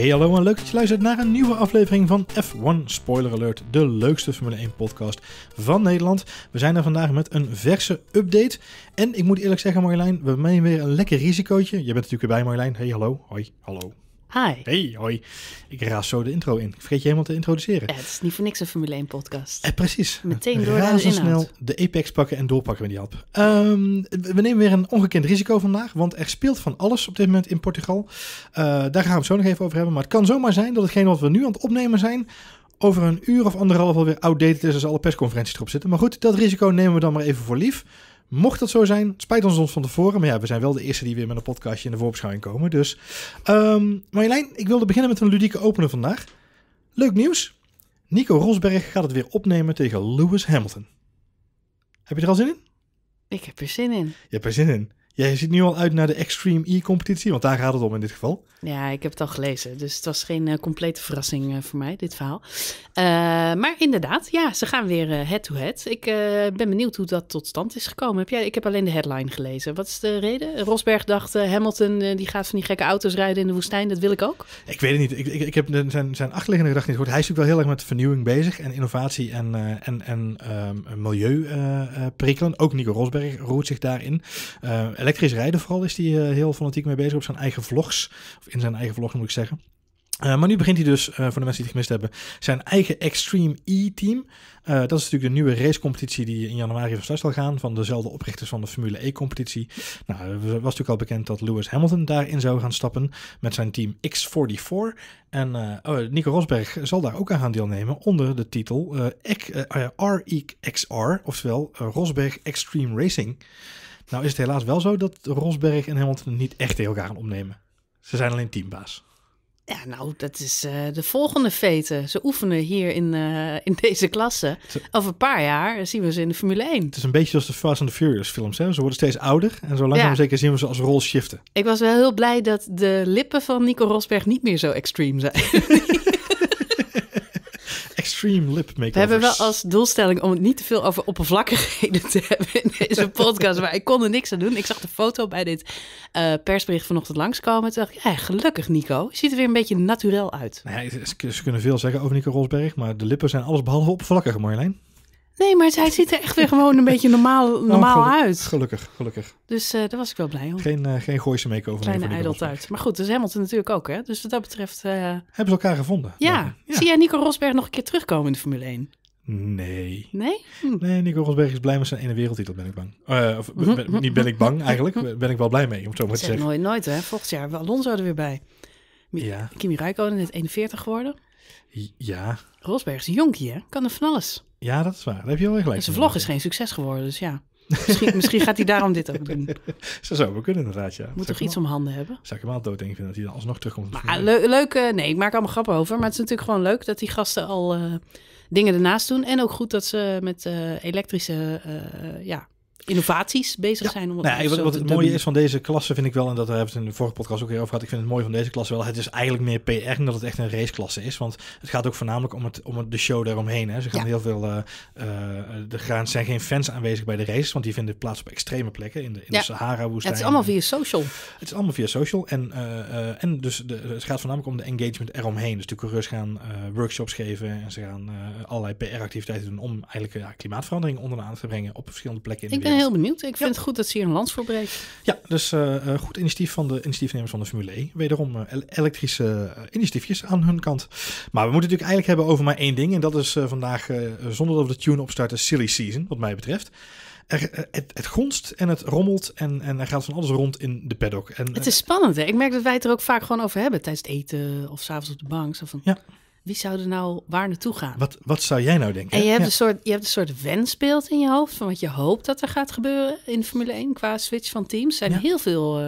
Hey hallo en leuk dat je luistert naar een nieuwe aflevering van F1 Spoiler Alert, de leukste Formule 1 podcast van Nederland. We zijn er vandaag met een verse update en ik moet eerlijk zeggen Marjolein, we nemen weer een lekker risicootje. Je bent natuurlijk erbij, Marjolein. Hey hallo, hoi, hallo. Hi. Hey, hoi. Ik raas zo de intro in. Ik vergeet je helemaal te introduceren. Ja, het is niet voor niks een Formule 1-podcast. Eh, precies. Meteen eh, door de snel de Apex pakken en doorpakken met die app. Ehm, we nemen weer een ongekend risico vandaag, want er speelt van alles op dit moment in Portugal. Eh, daar gaan we het zo nog even over hebben. Maar het kan zomaar zijn dat hetgeen wat we nu aan het opnemen zijn... over een uur of anderhalf alweer outdated is als alle persconferenties erop zitten. Maar goed, dat risico nemen we dan maar even voor lief... Mocht dat zo zijn, spijt ons ons van tevoren. Maar ja, we zijn wel de eerste die weer met een podcastje in de voorbeschouwing komen. Dus ehm, Marjolein, ik wilde beginnen met een ludieke opener vandaag. Leuk nieuws. Nico Rosberg gaat het weer opnemen tegen Lewis Hamilton. Heb je er al zin in? Ik heb er zin in. Je hebt er zin in. Jij ziet nu al uit naar de Extreme E-competitie, want daar gaat het om in dit geval. Ja, ik heb het al gelezen, dus het was geen eh, complete verrassing eh, voor mij, dit verhaal. Eh, maar inderdaad, ja, ze gaan weer head-to-head. Ik ben benieuwd hoe dat tot stand is gekomen. Heb jij, ik heb alleen de headline gelezen. Wat is de reden? Rosberg dacht, Hamilton die gaat van die gekke auto's rijden in de woestijn, dat wil ik ook. Ik weet het niet. Ik, ik, ik heb zijn, zijn achterliggende gedachte niet Hij is natuurlijk wel heel erg met vernieuwing bezig en innovatie en, en, en ehm, milieuprikkelen. Ook Nico Rosberg roert zich daarin elektrisch rijden vooral is hij eh, heel fanatiek mee bezig op zijn eigen vlogs. Of in zijn eigen vlog moet ik zeggen. Eh, maar nu begint hij dus, eh, voor de mensen die het gemist hebben, zijn eigen Extreme E-team. dat is natuurlijk de nieuwe racecompetitie die in januari van start zal gaan. Van dezelfde oprichters van de Formule E-competitie. Nou, het was natuurlijk al bekend dat Lewis Hamilton daarin zou gaan stappen met zijn team X44. En oh, Nico Rosberg zal daar ook aan gaan deelnemen onder de titel REXR, e oftewel Rosberg Extreme Racing. Nou is het helaas wel zo dat Rosberg en Hamilton niet echt tegen elkaar gaan opnemen. Ze zijn alleen teambaas. Ja, nou, dat is eh, de volgende fete. Ze oefenen hier in, eh, in deze klasse. Over een paar jaar zien we ze in de Formule 1. Het is een beetje zoals de Fast and the Furious films. Hè? Ze worden steeds ouder en zo langzaam zeker zien we ze als rol shiften. Ik was wel heel blij dat de lippen van Nico Rosberg niet meer zo extreem zijn. Extreme lip makeovers. We hebben wel als doelstelling om het niet te veel over oppervlakkigheden te hebben in deze podcast. maar ik kon er niks aan doen. Ik zag de foto bij dit eh, persbericht vanochtend langskomen. Toen dacht ik, ja, gelukkig Nico. Ziet er weer een beetje natuurlijk uit. Nou ja, ze, kunnen veel zeggen over Nico Rosberg. Maar de lippen zijn alles behalve oppervlakkig, Marjolein. Nee, maar hij ziet er echt weer gewoon een beetje normaal, oh, normaal uit. Gelukkig, gelukkig. Dus eh, daar was ik wel blij om. Geen, uh, geen gooise make-over. Kleine ijdelt uit. Maar goed, dus Hamilton natuurlijk ook, hè? Dus wat dat betreft... Eh, Hebben ze elkaar gevonden. Ja. Zie jij Nico Rosberg nog een keer terugkomen in de Formule 1? Nee. Nee? Hm. Nee, Nico Rosberg is blij met zijn ene wereldtitel, ben ik bang. of mhm, mhm, niet ben ik bang, mhm. eigenlijk. Ben ik wel blij mee, om het zo maar te zeggen. Nooit, nooit, hè? Volgend jaar Alonso er weer bij. Mi ja. Kimi Räikkönen net 41 geworden. Ja. Rosberg is een jonkie, hè? Kan er van alles. Ja, dat is waar. Dat heb je wel gelijk. zijn vlog is geen succes geworden, dus ja. Misschien, misschien gaat hij daarom dit ook doen. Zo zou we kunnen inderdaad, ja. Moet toch iets om handen hebben? Zou ik denk ik vinden dat hij dan alsnog terugkomt. Maar, leuk, eh, nee, ik maak allemaal grappen over. Maar het is natuurlijk gewoon leuk dat die gasten al eh, dingen ernaast doen. En ook goed dat ze met eh, elektrische ja, innovaties bezig zijn. Om het nou, wat, het mooie is van deze klasse vind ik wel, en dat hebben we het in de vorige podcast ook weer over gehad, ik vind het mooie van deze klasse wel, het is eigenlijk meer PR dan dat het echt een raceklasse is. Want het gaat ook voornamelijk om, het, om het, de show daaromheen. Hè. Ze gaan heel veel, uh, eh, er eh, gaan, zijn geen fans aanwezig bij de races, want die vinden plaats op extreme plekken, in de, in de Sahara-woestijn. Het is allemaal via social. Het is allemaal via social en, eh, en dus de, het gaat voornamelijk om de engagement eromheen. Dus de coureurs gaan workshops geven en ze gaan allerlei PR-activiteiten doen om eigenlijk klimaatverandering onder de aandacht te brengen op verschillende plekken in de wereld heel benieuwd. Ik vind het goed dat ze hier een lans Ja, dus eh, eh, goed initiatief van de initiatiefnemers van de Formule E. Wederom eh, elektrische initiatiefjes aan hun kant. Maar we moeten natuurlijk eigenlijk hebben over maar één ding. En dat is vandaag, zonder dat we de tune opstarten, silly season, wat mij betreft. Er, het, het gonst en het rommelt en, en er gaat van alles rond in de paddock. En, het is spannend, hè? Ik merk dat wij het er ook vaak gewoon over hebben tijdens het eten of s'avonds op de bank. Zo van, ja wie zou er nou waar naartoe gaan? Wat, wat zou jij nou denken? En je hebt, een soort, je hebt een soort wensbeeld in je hoofd van wat je hoopt dat er gaat gebeuren in Formule 1 qua switch van teams. Er zijn heel veel eh,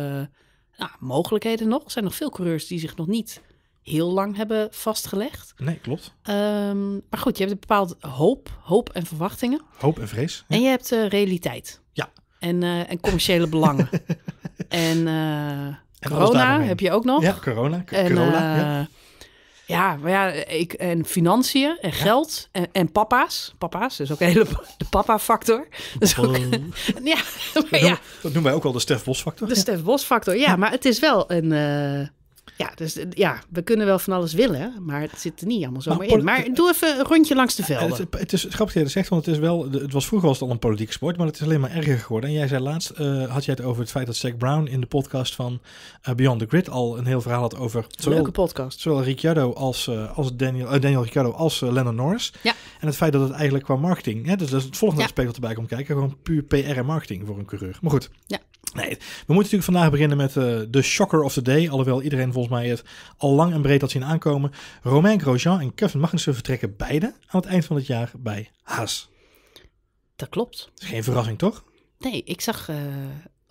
nou, mogelijkheden nog. Er zijn nog veel coureurs die zich nog niet heel lang hebben vastgelegd. Nee, klopt. Ehm, maar goed, je hebt een bepaald hoop, hoop en verwachtingen. Hoop en vrees. En je hebt eh, realiteit. Ja. En, eh, en commerciële belangen. en, corona heb je ook nog. Ja, corona. corona ja. Ja, maar ja, ik, en financiën en geld en, en papa's. Papa's dus ook een hele de papa-factor. Dat, ook, oh. ja, dat, noemen wij ook wel de Stef Bos-factor. De Stef Bos-factor, ja, Maar het is wel een... Eh, ja, dus eh, ja, we kunnen wel van alles willen, maar het zit er niet allemaal zo maar in. Maar doe even een rondje langs de velden. Het, het is grappig dat je zegt, want het is wel, het was vroeger was het al een politiek sport, maar het is alleen maar erger geworden. En jij zei laatst, eh, had jij het over het feit dat Zach Brown in de podcast van eh, Beyond the Grid al een heel verhaal had over zowel, Leuke podcast. zowel Ricciardo als, als Daniel, Daniel Ricciardo als Lennon Norris. Ja. En het feit dat het eigenlijk qua marketing, hè, dus dat is het volgende ja. aspect erbij komt kijken, gewoon puur PR en marketing voor een coureur. Maar goed. Ja. Nee, we moeten natuurlijk vandaag beginnen met eh, de shocker of the day. Alhoewel iedereen volgens mij het al lang en breed had zien aankomen. Romain Grosjean en Kevin Magnussen vertrekken beide aan het eind van het jaar bij Haas. Dat klopt. geen verrassing, toch? Nee, ik zag... Eh,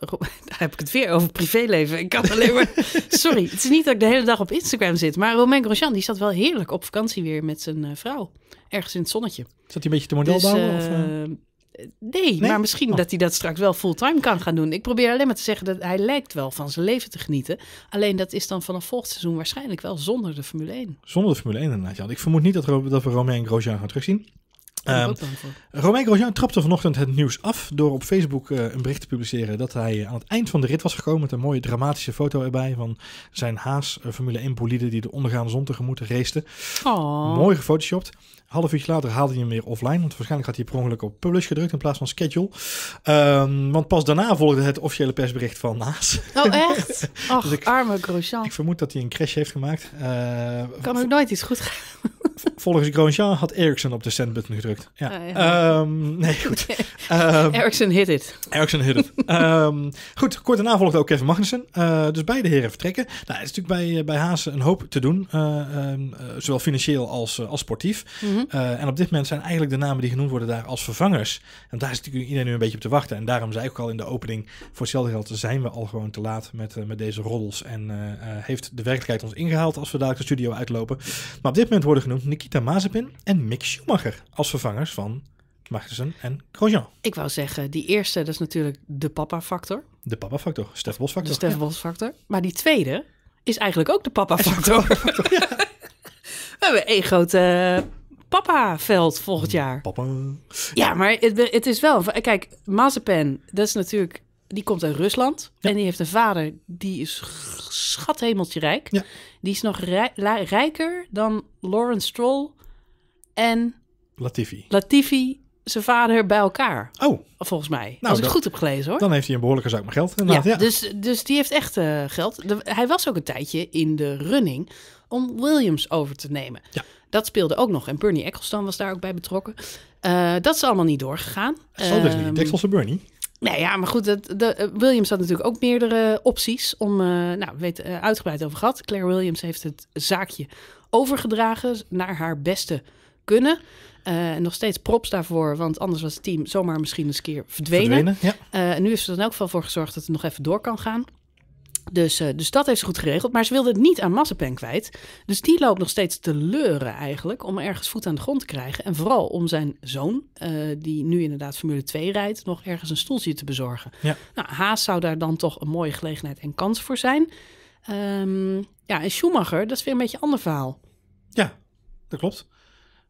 daar heb ik het weer over privéleven. Ik had alleen maar... Sorry, het is niet dat ik de hele dag op Instagram zit. Maar Romain Grosjean, die zat wel heerlijk op vakantie weer met zijn eh, vrouw. Ergens in het zonnetje. Zat hij een beetje te model Nee, maar misschien oh. dat hij dat straks wel fulltime kan gaan doen. Ik probeer alleen maar te zeggen dat hij lijkt wel van zijn leven te genieten. Alleen dat is dan vanaf volgend seizoen waarschijnlijk wel zonder de Formule 1. Zonder de Formule 1 inderdaad, Ik vermoed niet dat, dat we Romain Grosjean gaan terugzien. Um, ehm, Romain Grosjean trapte vanochtend het nieuws af door op Facebook eh, een bericht te publiceren dat hij eh, aan het eind van de rit was gekomen met een mooie dramatische foto erbij van zijn Haas eh, Formule 1 bolide die de ondergaande zon tegemoet raceerde. Oh. Mooi gefotoshopt half uurtje later haalde hij hem weer offline. Want waarschijnlijk had hij per ongeluk op publish gedrukt in plaats van schedule. Ehm, want pas daarna volgde het officiële persbericht van Naas. Oh echt? Och, dus arme Grosjean. Ik vermoed dat hij een crash heeft gemaakt. Uh, kan ook nooit iets goed gaan volgens Grosjean had Ericsson op de sendbutton gedrukt. Ja. Ah, ehm, nee, goed. Um, ehm, Ericsson hit it. Ericsson hit it. Ehm, goed, kort daarna volgde ook Kevin Magnussen. Eh, dus beide heren vertrekken. Nou, het is natuurlijk bij, eh, bij Haas een hoop te doen. Eh, zowel financieel als, als sportief. Mhm. en op dit moment zijn eigenlijk de namen die genoemd worden daar als vervangers. En daar is natuurlijk iedereen nu een beetje op te wachten. En daarom zei ik ook al in de opening, voor hetzelfde geld zijn we al gewoon te laat met, met deze roddels. En heeft de werkelijkheid ons ingehaald als we dadelijk de studio uitlopen. Maar op dit moment worden genoemd Nikita Mazepin en Mick Schumacher als vervangers van Magnussen en Grosjean. Ik wou zeggen, die eerste, dat is natuurlijk de papa-factor. De papa-factor, Stef Bos-factor. De Stef factor Maar die tweede is eigenlijk ook de papa-factor. We hebben één grote eh, papa-veld volgend jaar. Papa. Ja, maar het, het is wel... Kijk, Mazepin, dat is natuurlijk... Die komt uit Rusland. En die heeft een vader die is schat hemeltje rijk. Ja. Die is nog rijker dan Lawrence Stroll en Latifi. Latifi, zijn vader, bij elkaar. Oh. Volgens mij. Nou, Als ik goed heb gelezen hoor. Dan heeft hij een behoorlijke zak met geld. Ja, ja, Dus, dus die heeft echt eh, geld. hij was ook een tijdje in de running om Williams over te nemen. Ja. Dat speelde ook nog. En Bernie Ecclestone was daar ook bij betrokken. Eh, dat is allemaal niet doorgegaan. dat zal dus um, ehm, Dekselse Bernie. Nou ja, maar goed, dat, eh, Williams had natuurlijk ook meerdere opties om, uh, nou, weet eh, uitgebreid over gehad. Claire Williams heeft het zaakje overgedragen naar haar beste kunnen. en nog steeds props daarvoor, want anders was het team zomaar misschien eens een keer verdwenen. En nu is er dan ook wel voor gezorgd dat het nog even door kan gaan. Dus, eh, dus dat heeft ze goed geregeld. Maar ze wilde het niet aan Massapen kwijt. Dus die loopt nog steeds te leuren eigenlijk om ergens voet aan de grond te krijgen. En vooral om zijn zoon, eh, die nu inderdaad Formule 2 rijdt, nog ergens een stoeltje te bezorgen. Ja. Nou, Haas zou daar dan toch een mooie gelegenheid en kans voor zijn. Ehm, ja, en Schumacher, dat is weer een beetje een ander verhaal. Ja, dat klopt.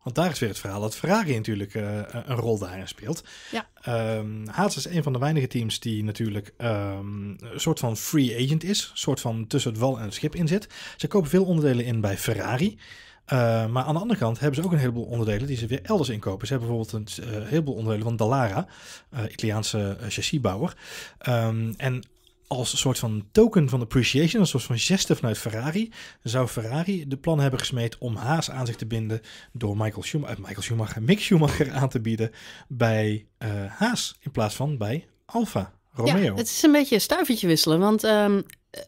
Want daar is weer het verhaal dat Ferrari natuurlijk eh, een rol daarin speelt. Ja. Ehm, Haas is een van de weinige teams die natuurlijk ehm, een soort van free agent is. Een soort van tussen het wal en het schip in zit. Ze kopen veel onderdelen in bij Ferrari. Ehm, maar aan de andere kant hebben ze ook een heleboel onderdelen die ze weer elders inkopen. Ze hebben bijvoorbeeld een eh, heleboel onderdelen van Dallara, eh, Italiaanse chassisbouwer. Um, en als een soort van token van appreciation, een soort van geste vanuit Ferrari, zou Ferrari de plan hebben gesmeed om Haas aan zich te binden door Michael Schumacher, Michael Schumacher Mick Schumacher aan te bieden bij eh, Haas in plaats van bij Alfa Romeo. Ja, het is een beetje een stuivertje wisselen, want ehm, eh,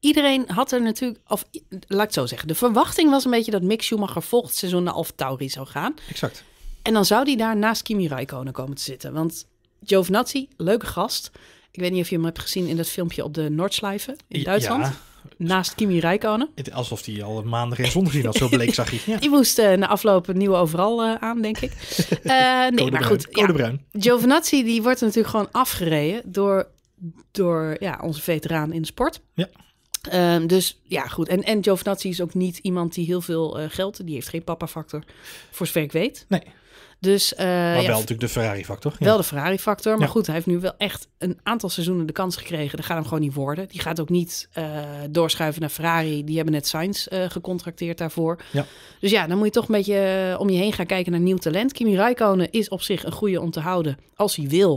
iedereen had er natuurlijk, of laat ik het zo zeggen, de verwachting was een beetje dat Mick Schumacher volgend seizoen naar Alfa Tauri zou gaan. Exact. En dan zou die daar naast Kimi Räikkönen komen te zitten, want Giovinazzi, leuke gast, ik weet niet of je hem hebt gezien in dat filmpje op de Noordslijven in Duitsland. Naast Kimi Räikkönen. Alsof hij al maandag en zondag zien had, zo bleek zag hij. Ja. Die moest uh, na afloop nieuwe overal eh, aan, denk ik. Eh, nee, maar goed. Code ja, Giovinazzi die wordt natuurlijk gewoon afgereden door, door ja, onze veteraan in de sport. Ja. Ehm, dus ja, goed. En, en Giovinazzi is ook niet iemand die heel veel uh, geld... die heeft geen papa-factor, voor zover ik weet. Nee. Dus, eh, maar wel natuurlijk de Ferrari-factor. Wel ja. de Ferrari-factor. Maar goed, hij heeft nu wel echt een aantal seizoenen de kans gekregen. Dat gaat hem gewoon niet worden. Die gaat ook niet eh, doorschuiven naar Ferrari. Die hebben net Sainz eh, gecontracteerd daarvoor. Dus ja, dan moet je toch een beetje om je heen gaan kijken naar nieuw talent. Kimi Räikkönen is op zich een goede om te houden als hij wil.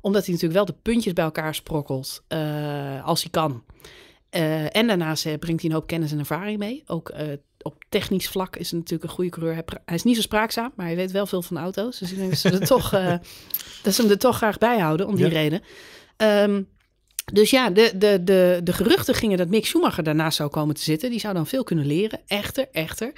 Omdat hij natuurlijk wel de puntjes bij elkaar sprokkelt als hij kan. en daarnaast brengt hij een hoop kennis en ervaring mee. Ook op technisch vlak is het natuurlijk een goede coureur. Hij, is niet zo spraakzaam, maar hij weet wel veel van auto's. Dus ik denk dat ze, er toch, eh, dat ze hem er toch graag bij houden, om die reden. Ehm, dus ja, de, de, de, de geruchten gingen dat Mick Schumacher daarnaast zou komen te zitten. Die zou dan veel kunnen leren. Echter, echter.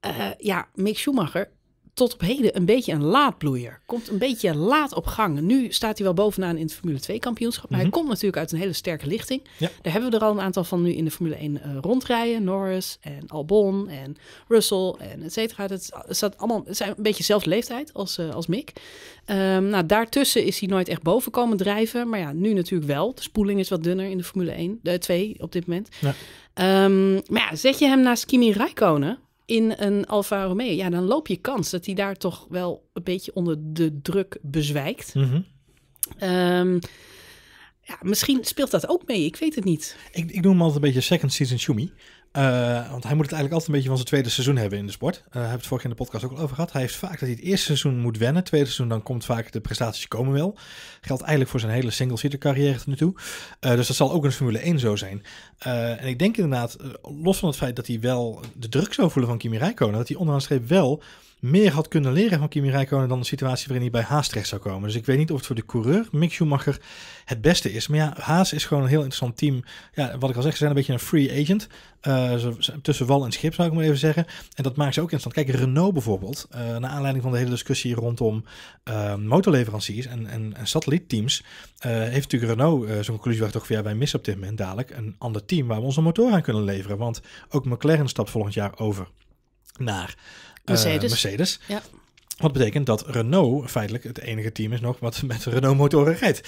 Eh, ja, Mick Schumacher tot op heden een beetje een laadbloeier. Komt een beetje laat op gang. Nu staat hij wel bovenaan in het Formule 2 kampioenschap. Maar hij mhm. komt natuurlijk uit een hele sterke lichting. Daar hebben we er al een aantal van nu in de Formule 1 uh, eh, rondrijden. Norris en Albon en Russell en et cetera. Het, staat allemaal, zijn een beetje dezelfde leeftijd als, eh, als Mick. Um, nou, daartussen is hij nooit echt boven komen drijven. Maar ja, nu natuurlijk wel. De spoeling is wat dunner in de Formule 1, de 2 op dit moment. Ja. Ehm, maar ja, zet je hem naast Kimi Räikkönen, in een Alfa Romeo, ja, dan loop je kans dat hij daar toch wel een beetje onder de druk bezwijkt. Mhm. Ehm, ja, misschien speelt dat ook mee. Ik weet het niet. Ik, ik noem hem altijd een beetje second season Schumi. Eh, want hij moet het eigenlijk altijd een beetje van zijn tweede seizoen hebben in de sport. Uh, we het het vorig in de podcast ook al over gehad. Hij heeft vaak dat hij het eerste seizoen moet wennen. Het tweede seizoen dan komt vaak de prestaties komen wel. Geldt eigenlijk voor zijn hele single-seater carrière tot nu toe. Eh, dus dat zal ook in Formule 1 zo zijn. en ik denk inderdaad, los van het feit dat hij wel de druk zou voelen van Kimi Räikkönen, dat hij onderaan streep wel meer had kunnen leren van Kimi Räikkönen dan de situatie waarin hij bij Haas terecht zou komen. Dus ik weet niet of het voor de coureur Mick Schumacher het beste is. Maar ja, Haas is gewoon een heel interessant team. Ja, wat ik al zeg, ze zijn een beetje een free agent. Eh, tussen wal en schip zou ik maar even zeggen. En dat maakt ze ook interessant. Kijk, Renault bijvoorbeeld, uh, naar aanleiding van de hele discussie rondom uh, motorleveranciers en, en, satellietteams, heeft natuurlijk Renault zo'n conclusie waar toch ja, wij missen op dit moment dadelijk een ander team waar we onze motor aan kunnen leveren. Want ook McLaren stapt volgend jaar over naar eh, Mercedes. Ja. Wat betekent dat Renault feitelijk het enige team is nog wat met Renault-motoren rijdt.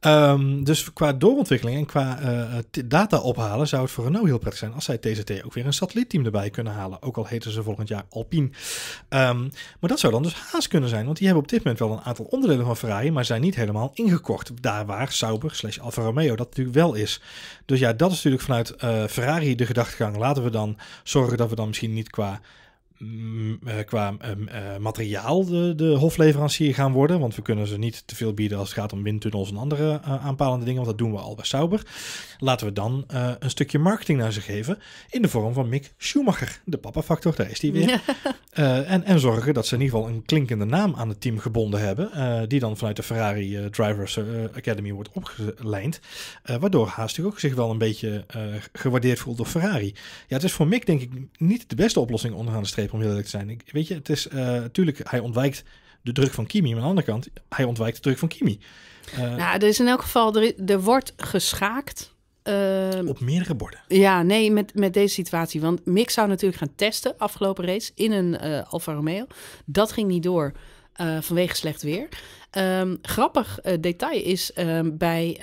Ehm, dus qua doorontwikkeling en qua eh, data ophalen zou het voor Renault heel prettig zijn als zij TCT ook weer een satellietteam erbij kunnen halen. Ook al heten ze volgend jaar Alpine. Ehm, maar dat zou dan dus Haas kunnen zijn, want die hebben op dit moment wel een aantal onderdelen van Ferrari, maar zijn niet helemaal ingekocht. Daar waar Sauber slash Alfa Romeo dat natuurlijk wel is. Dus ja, dat is natuurlijk vanuit eh, Ferrari de gedachtegang. Laten we dan zorgen dat we dan misschien niet qua eh, qua ehm, eh, materiaal de, de, hofleverancier gaan worden. Want we kunnen ze niet te veel bieden als het gaat om windtunnels en andere eh, aanpalende dingen. Want dat doen we al bij Sauber. Laten we dan een stukje marketing naar ze geven. In de vorm van Mick Schumacher. De papa-factor, daar is hij weer. en, en zorgen dat ze in ieder geval een klinkende naam aan het team gebonden hebben. die dan vanuit de Ferrari Drivers Academy wordt opgeleend, waardoor Haastig ook zich wel een beetje gewaardeerd voelt door Ferrari. Ja, het is voor Mick denk ik niet de beste oplossing onderaan de streep om heel te zijn. Ik, weet je, het is natuurlijk, eh, hij ontwijkt de druk van Kimi. Maar aan de andere kant, hij ontwijkt de druk van Kimi. Eh, nou, er is in elk geval, er, er wordt geschaakt. Ehm, op meerdere borden. Ja, nee, met, met deze situatie. Want Mick zou natuurlijk gaan testen afgelopen race in een eh, Alfa Romeo. Dat ging niet door vanwege slecht weer. Ehm, grappig detail is ehm, bij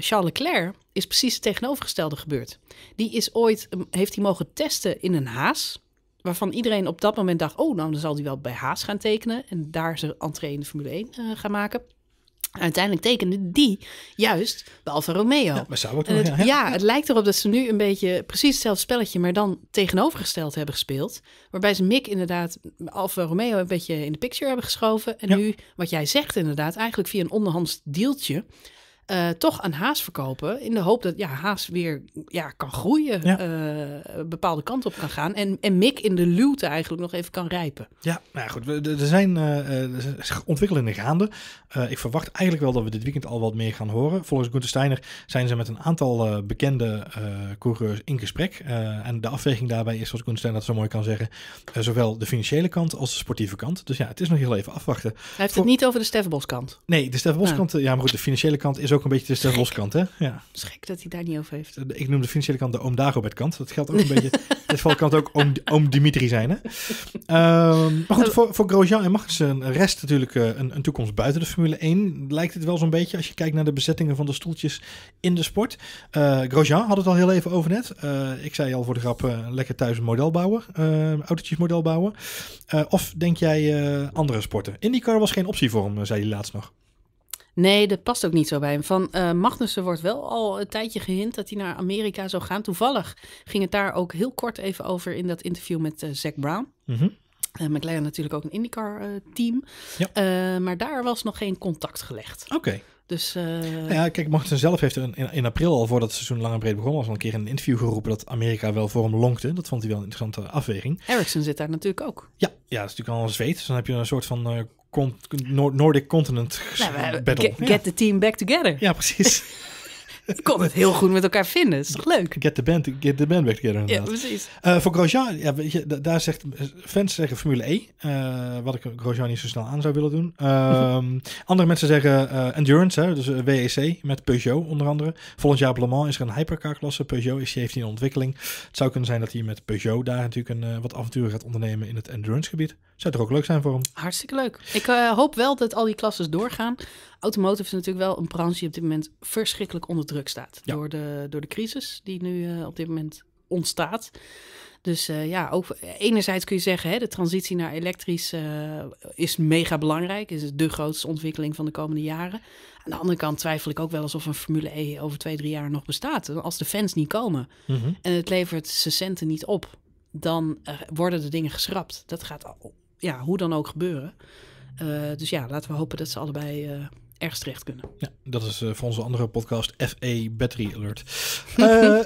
Charles Leclerc is precies het tegenovergestelde gebeurd. Die is ooit, heeft hij mogen testen in een haas waarvan iedereen op dat moment dacht: oh, nou dan zal die wel bij Haas gaan tekenen. En daar zijn entree in de Formule 1 eh, gaan maken. Uiteindelijk tekende die juist bij Alfa Romeo. Ja, maar zou het, het ja. het lijkt erop dat ze nu een beetje precies hetzelfde spelletje, maar dan tegenovergesteld hebben gespeeld. Waarbij ze Mick inderdaad Alfa Romeo een beetje in de picture hebben geschoven. En nu, wat jij zegt inderdaad, eigenlijk via een onderhands deeltje eh, toch aan haas verkopen. In de hoop dat ja, haas weer ja, kan groeien, een eh, bepaalde kant op kan gaan. En, en Mick in de luwte eigenlijk nog even kan rijpen. Ja, nou ja, goed. Eh, er zijn ontwikkelingen gaande. ik verwacht eigenlijk wel dat we dit weekend al wat meer gaan horen. Volgens Gunther Steiner zijn ze met een aantal bekende coureurs in gesprek. en de afweging daarbij is, zoals Gunther Steiner dat zo mooi kan zeggen, zowel de financiële kant als de sportieve kant. Dus ja, het is nog heel even afwachten. Hij heeft het niet over de Stef Nee, de Stef ja. Ah. ja, maar goed, de financiële kant is ook ook een beetje de Stef hè? Ja. Schrik dat hij daar niet over heeft. Ik noem de financiële kant de oom Dagobert kant. Dat geldt ook een beetje. Het valt kan ook oom, oom Dimitri zijn, hè? Ehm, maar goed, oh. voor, voor Grosjean en Magnussen eh, rest natuurlijk eh, een, een, toekomst buiten de Formule 1. Lijkt het wel zo'n beetje als je kijkt naar de bezettingen van de stoeltjes in de sport. Eh, Grosjean had het al heel even over net. ik zei al voor de grap, lekker thuis een model bouwen. autootjes model bouwen. of denk jij andere sporten? IndyCar was geen optie voor hem, zei hij laatst nog. Nee, dat past ook niet zo bij hem. Van uh, Magnussen wordt wel al een tijdje gehind dat hij naar Amerika zou gaan. Toevallig ging het daar ook heel kort even over in dat interview met uh, eh, Zack Brown. Mm -hmm. McLaren natuurlijk ook een IndyCar-team. ja. maar daar was nog geen contact gelegd. Oké. Dus, nou ja, kijk, Martin zelf heeft in, in, april, al voordat het seizoen lang en breed begon, al een keer in een interview geroepen dat Amerika wel voor hem longte. Dat vond hij wel een interessante afweging. Ericsson zit daar natuurlijk ook. Ja, ja dat is natuurlijk al een zweet. Dus dan heb je een soort van Nordic Continent nou, Battle. Get, the team back together. Ja, precies. Ik kon het heel goed met elkaar vinden. Is toch leuk? Get the band, get the band back together Ja, precies. Eh, voor Grosjean, ja, daar zegt, fans zeggen Formule E. Eh, wat ik Grosjean niet zo snel aan zou willen doen. Ehm, andere mensen zeggen eh, Endurance, hè, dus WEC met Peugeot onder andere. Volgend jaar op Le Mans is er een hypercar-klasse. Peugeot is, 17 in ontwikkeling. Het zou kunnen zijn dat hij met Peugeot daar natuurlijk een wat avontuur gaat ondernemen in het endurance gebied. Zou toch ook leuk zijn voor hem? Hartstikke leuk. Ik eh, hoop wel dat al die klasses doorgaan. Automotive is natuurlijk wel een branche die op dit moment verschrikkelijk onder druk staat. Door, de, door de crisis die nu eh, op dit moment ontstaat. Dus eh, ja, ook enerzijds kun je zeggen, hè, de transitie naar elektrisch is mega belangrijk. Is de grootste ontwikkeling van de komende jaren. Aan de andere kant twijfel ik ook wel alsof een Formule E over twee, drie jaar nog bestaat. Als de fans niet komen mhm. en het levert secenten niet op, dan worden de dingen geschrapt. Dat gaat al ja, hoe dan ook gebeuren. Eh, dus ja, laten we hopen dat ze allebei eh, ergens terecht kunnen. Ja, dat is eh, voor onze andere podcast FE Battery Alert. Eh,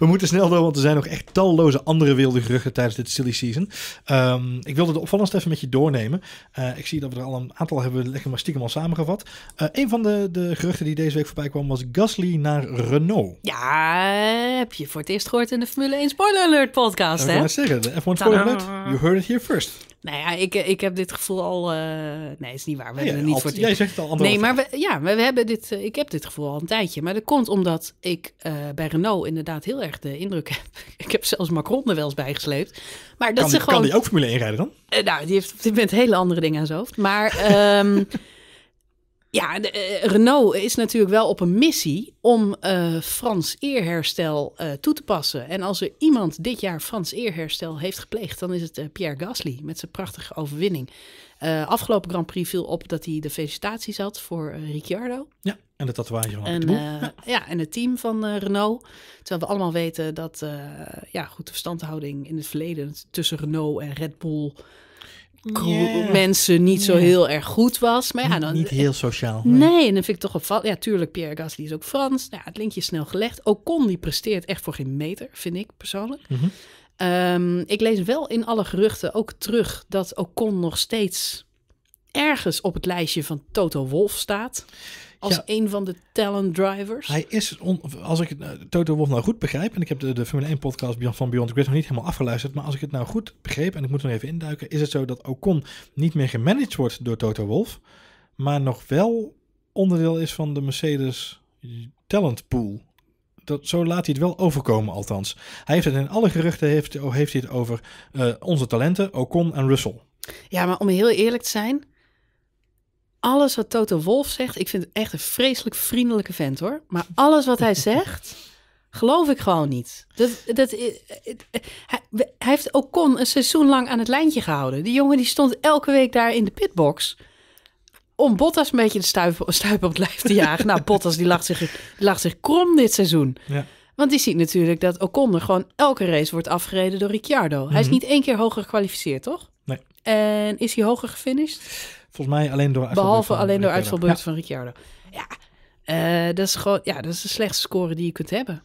we moeten snel door, want er zijn nog echt talloze andere wilde geruchten tijdens dit silly season. Ehm, ik wilde de opvallendste even met je doornemen. Eh, ik zie dat we er al een aantal hebben lekker maar stiekem al samengevat. een van de, de geruchten die deze week voorbij kwam was Gasly naar Renault. Ja, heb je voor het eerst gehoord in de Formule 1 Spoiler Alert podcast, hè? Ik zeggen, de F1 Spoiler Alert, you heard it here first. Nou ja, ik, eh, ik heb dit gevoel al. Uh, nee, is niet waar. We hebben er niet voor. Jij zegt al Nee, maar we, ja, we, hebben dit, eh, ik heb dit gevoel al een tijdje. Maar dat komt omdat ik bij Renault inderdaad heel erg de indruk heb. ik heb zelfs Macron er wel eens bij gesleept. Maar dat kan, ze gewoon. Kan die ook Formule 1 rijden dan? nou, die heeft op dit moment hele andere dingen aan zijn hoofd. Maar. Ehm, Ja, eh, Renault is natuurlijk wel op een missie om eh, Frans eerherstel eh, toe te passen. En als er iemand dit jaar Frans eerherstel heeft gepleegd, dan is het Pierre Gasly met zijn prachtige overwinning. afgelopen Grand Prix viel op dat hij de felicitaties had voor Ricciardo. Ja, en de tatoeage van en, ja. ja. en het team van Renault. Terwijl we allemaal weten dat ja, goed, de verstandhouding in het verleden tussen Renault en Red Bull Yeah. mensen niet zo heel erg goed was. Maar ja, dan, niet heel sociaal. Nee, en dan vind ik toch opvallend. Ja, tuurlijk, Pierre Gasly is ook Frans. Nou, het linkje is snel gelegd. Ocon, die presteert echt voor geen meter, vind ik persoonlijk. Mhm. Ehm, ik lees wel in alle geruchten ook terug dat Ocon nog steeds ergens op het lijstje van Toto Wolf staat. Als een van de talent drivers. Hij is, als ik uh, Toto Wolf nou goed begrijp, en ik heb de, de Formule 1 podcast van Beyond the Grid nog niet helemaal afgeluisterd, maar als ik het nou goed begreep, en ik moet er even induiken, is het zo dat Ocon niet meer gemanaged wordt door Toto Wolf, maar nog wel onderdeel is van de Mercedes talent pool. Dat, zo laat hij het wel overkomen, althans. Hij heeft het in alle geruchten heeft, heeft hij het over eh, onze talenten, Ocon en Russell. Ja, maar om heel eerlijk te zijn, alles wat Toto Wolf zegt, ik vind het echt een vreselijk vriendelijke vent hoor. Maar alles wat hij zegt, geloof ik gewoon niet. Dat, dat, eh, hij, heeft Ocon een seizoen lang aan het lijntje gehouden. Die jongen die stond elke week daar in de pitbox om Bottas een beetje de stuip op het lijf te jagen. nou, Bottas die lag zich, zich krom dit seizoen. Ja. Want die ziet natuurlijk dat Ocon er gewoon elke race wordt afgereden door Ricciardo. Hij is mhm. niet één keer hoger gekwalificeerd, toch? Nee. En is hij hoger gefinished? Volgens mij alleen door Behalve alleen door uitvalbeurt van Ricciardo. Ja, eh, dat, is gewoon, ja, dat is de slechtste score die je kunt hebben.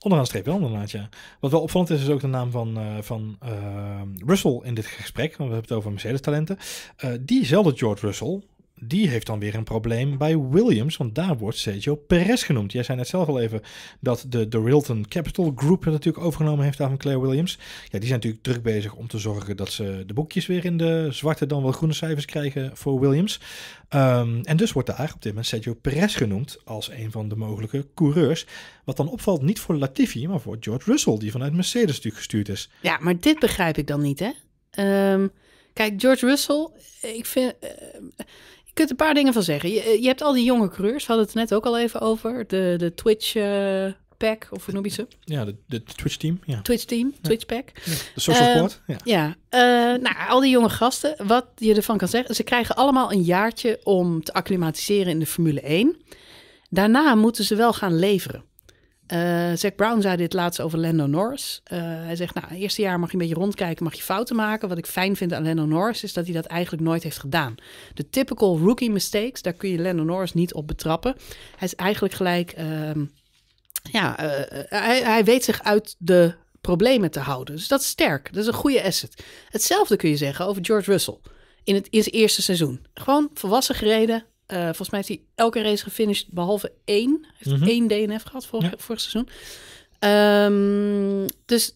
Onderaan streep wel inderdaad, ja. Wat wel opvallend is, is ook de naam van, eh, van eh, Russell in dit gesprek. Want we hebben het over Mercedes-talenten. diezelfde George Russell die heeft dan weer een probleem bij Williams, want daar wordt Sergio Perez genoemd. Jij zei net zelf al even dat de, de Rilton Capital Group het natuurlijk overgenomen heeft daar van Claire Williams. Ja, die zijn natuurlijk druk bezig om te zorgen dat ze de boekjes weer in de zwarte dan wel groene cijfers krijgen voor Williams. Ehm, en dus wordt daar op dit moment Sergio Perez genoemd als een van de mogelijke coureurs. Wat dan opvalt niet voor Latifi, maar voor George Russell, die vanuit Mercedes natuurlijk gestuurd is. Ja, maar dit begrijp ik dan niet, hè? Ehm, kijk, George Russell, ik vind... Eh, je kunt een paar dingen van zeggen. Je, eh, je hebt al die jonge coureurs, we hadden het net ook al even over. De, de Twitch eh, pack, of hoe noem je ze? Ja, de, de Twitch team. Ja. Twitch team, Twitch pack. de social ehm, Ja, ja. Eh, nou, al die jonge gasten, wat je ervan kan zeggen, ze krijgen allemaal een jaartje om te acclimatiseren in de Formule 1. Daarna moeten ze wel gaan leveren. Uh, Zack Brown zei dit laatst over Lando Norris. Eh, hij zegt, nou, eerste jaar mag je een beetje rondkijken, mag je fouten maken. Wat ik fijn vind aan Lando Norris is dat hij dat eigenlijk nooit heeft gedaan. De typical rookie mistakes, daar kun je Lando Norris niet op betrappen. Hij is eigenlijk gelijk, ehm, ja, eh, hij, hij weet zich uit de problemen te houden. Dus dat is sterk, dat is een goede asset. Hetzelfde kun je zeggen over George Russell in het, in het eerste seizoen. Gewoon volwassen gereden, eh, volgens mij heeft hij elke race gefinished behalve één. Heeft mhm. één DNF gehad vorig, ja. seizoen. Ehm, dus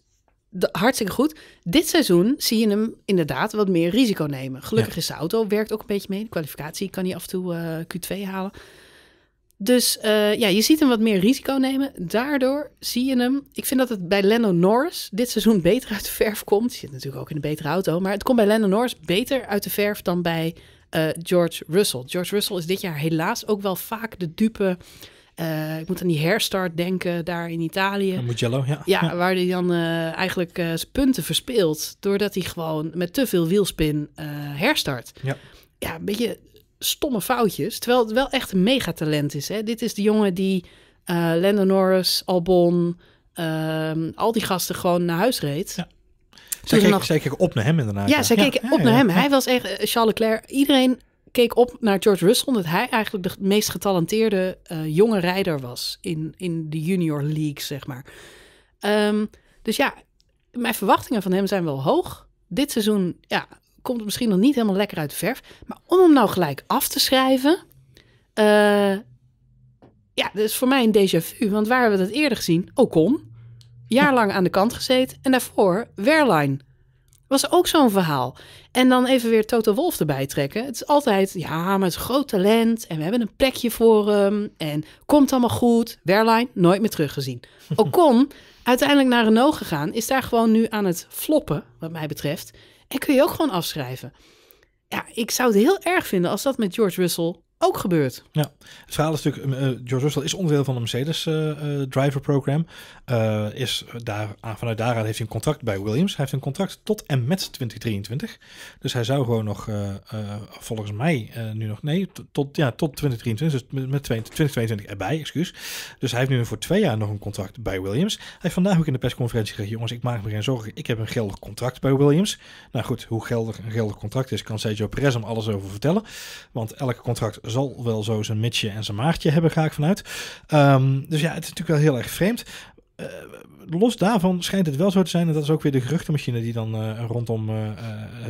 hartstikke goed. Dit seizoen zie je hem inderdaad wat meer risico nemen. Gelukkig is de auto, werkt ook een beetje mee. De kwalificatie kan hij af en toe eh, Q2 halen. Dus eh, ja, je ziet hem wat meer risico nemen. Daardoor zie je hem. Ik vind dat het bij Lando Norris dit seizoen beter uit de verf komt. Je zit natuurlijk ook in een betere auto. Maar het komt bij Lando Norris beter uit de verf dan bij eh, George Russell. George Russell is dit jaar helaas ook wel vaak de dupe. Eh, ik moet aan die herstart denken daar in Italië. Mugello, ja. Ja, waar hij dan eh, eigenlijk zijn punten verspeelt. Doordat hij gewoon met te veel wielspin herstart. Ja. ja, een beetje stomme foutjes. Terwijl het wel echt een megatalent is. Hè? Dit is de jongen die Lando Norris, Albon, ehm, al die gasten gewoon naar huis reed zij, ze nog... op naar hem inderdaad. Ja, zij keek op naar hem. Hij was echt, eh, Charles Leclerc, iedereen keek op naar George Russell, omdat hij eigenlijk de meest getalenteerde eh, jonge rijder was in, in de junior league, zeg maar. Ehm, dus ja, mijn verwachtingen van hem zijn wel hoog. Dit seizoen ja, komt het misschien nog niet helemaal lekker uit de verf. Maar om hem nou gelijk af te schrijven, eh, ja, dat is voor mij een déjà vu. Want waar hebben we dat eerder gezien? Ocon jaarlang aan de kant gezeten. En daarvoor Werline Was ook zo'n verhaal. En dan even weer Toto Wolf erbij trekken. Het is altijd, ja, maar het is groot talent. En we hebben een plekje voor hem. En komt allemaal goed. Werline nooit meer teruggezien. Ocon, uiteindelijk naar Renault gegaan. Is daar gewoon nu aan het floppen, wat mij betreft. En kun je ook gewoon afschrijven. Ja, ik zou het heel erg vinden als dat met George Russell ook gebeurt. Ja, het verhaal is natuurlijk, uh, George Russell is onderdeel van de Mercedes uh, driver program. is daar, ah, vanuit daaruit heeft hij een contract bij Williams. Hij heeft een contract tot en met 2023. Dus hij zou gewoon nog, volgens mij nu nog, nee, tot, ja, tot 2023, dus met, 2022 erbij, excuus. Dus hij heeft nu voor twee jaar nog een contract bij Williams. Hij heeft vandaag ook in de persconferentie gezegd, jongens, ik maak me geen zorgen, ik heb een geldig contract bij Williams. Nou goed, hoe geldig een geldig contract is, kan Sergio Perez hem alles over vertellen. Want elke contract zal wel zo zijn mitsje en zijn maartje hebben, ga ik vanuit. Ehm, dus ja, het is natuurlijk wel heel erg vreemd. Eh, los daarvan schijnt het wel zo te zijn, en dat is ook weer de geruchtenmachine die dan eh, rondom eh,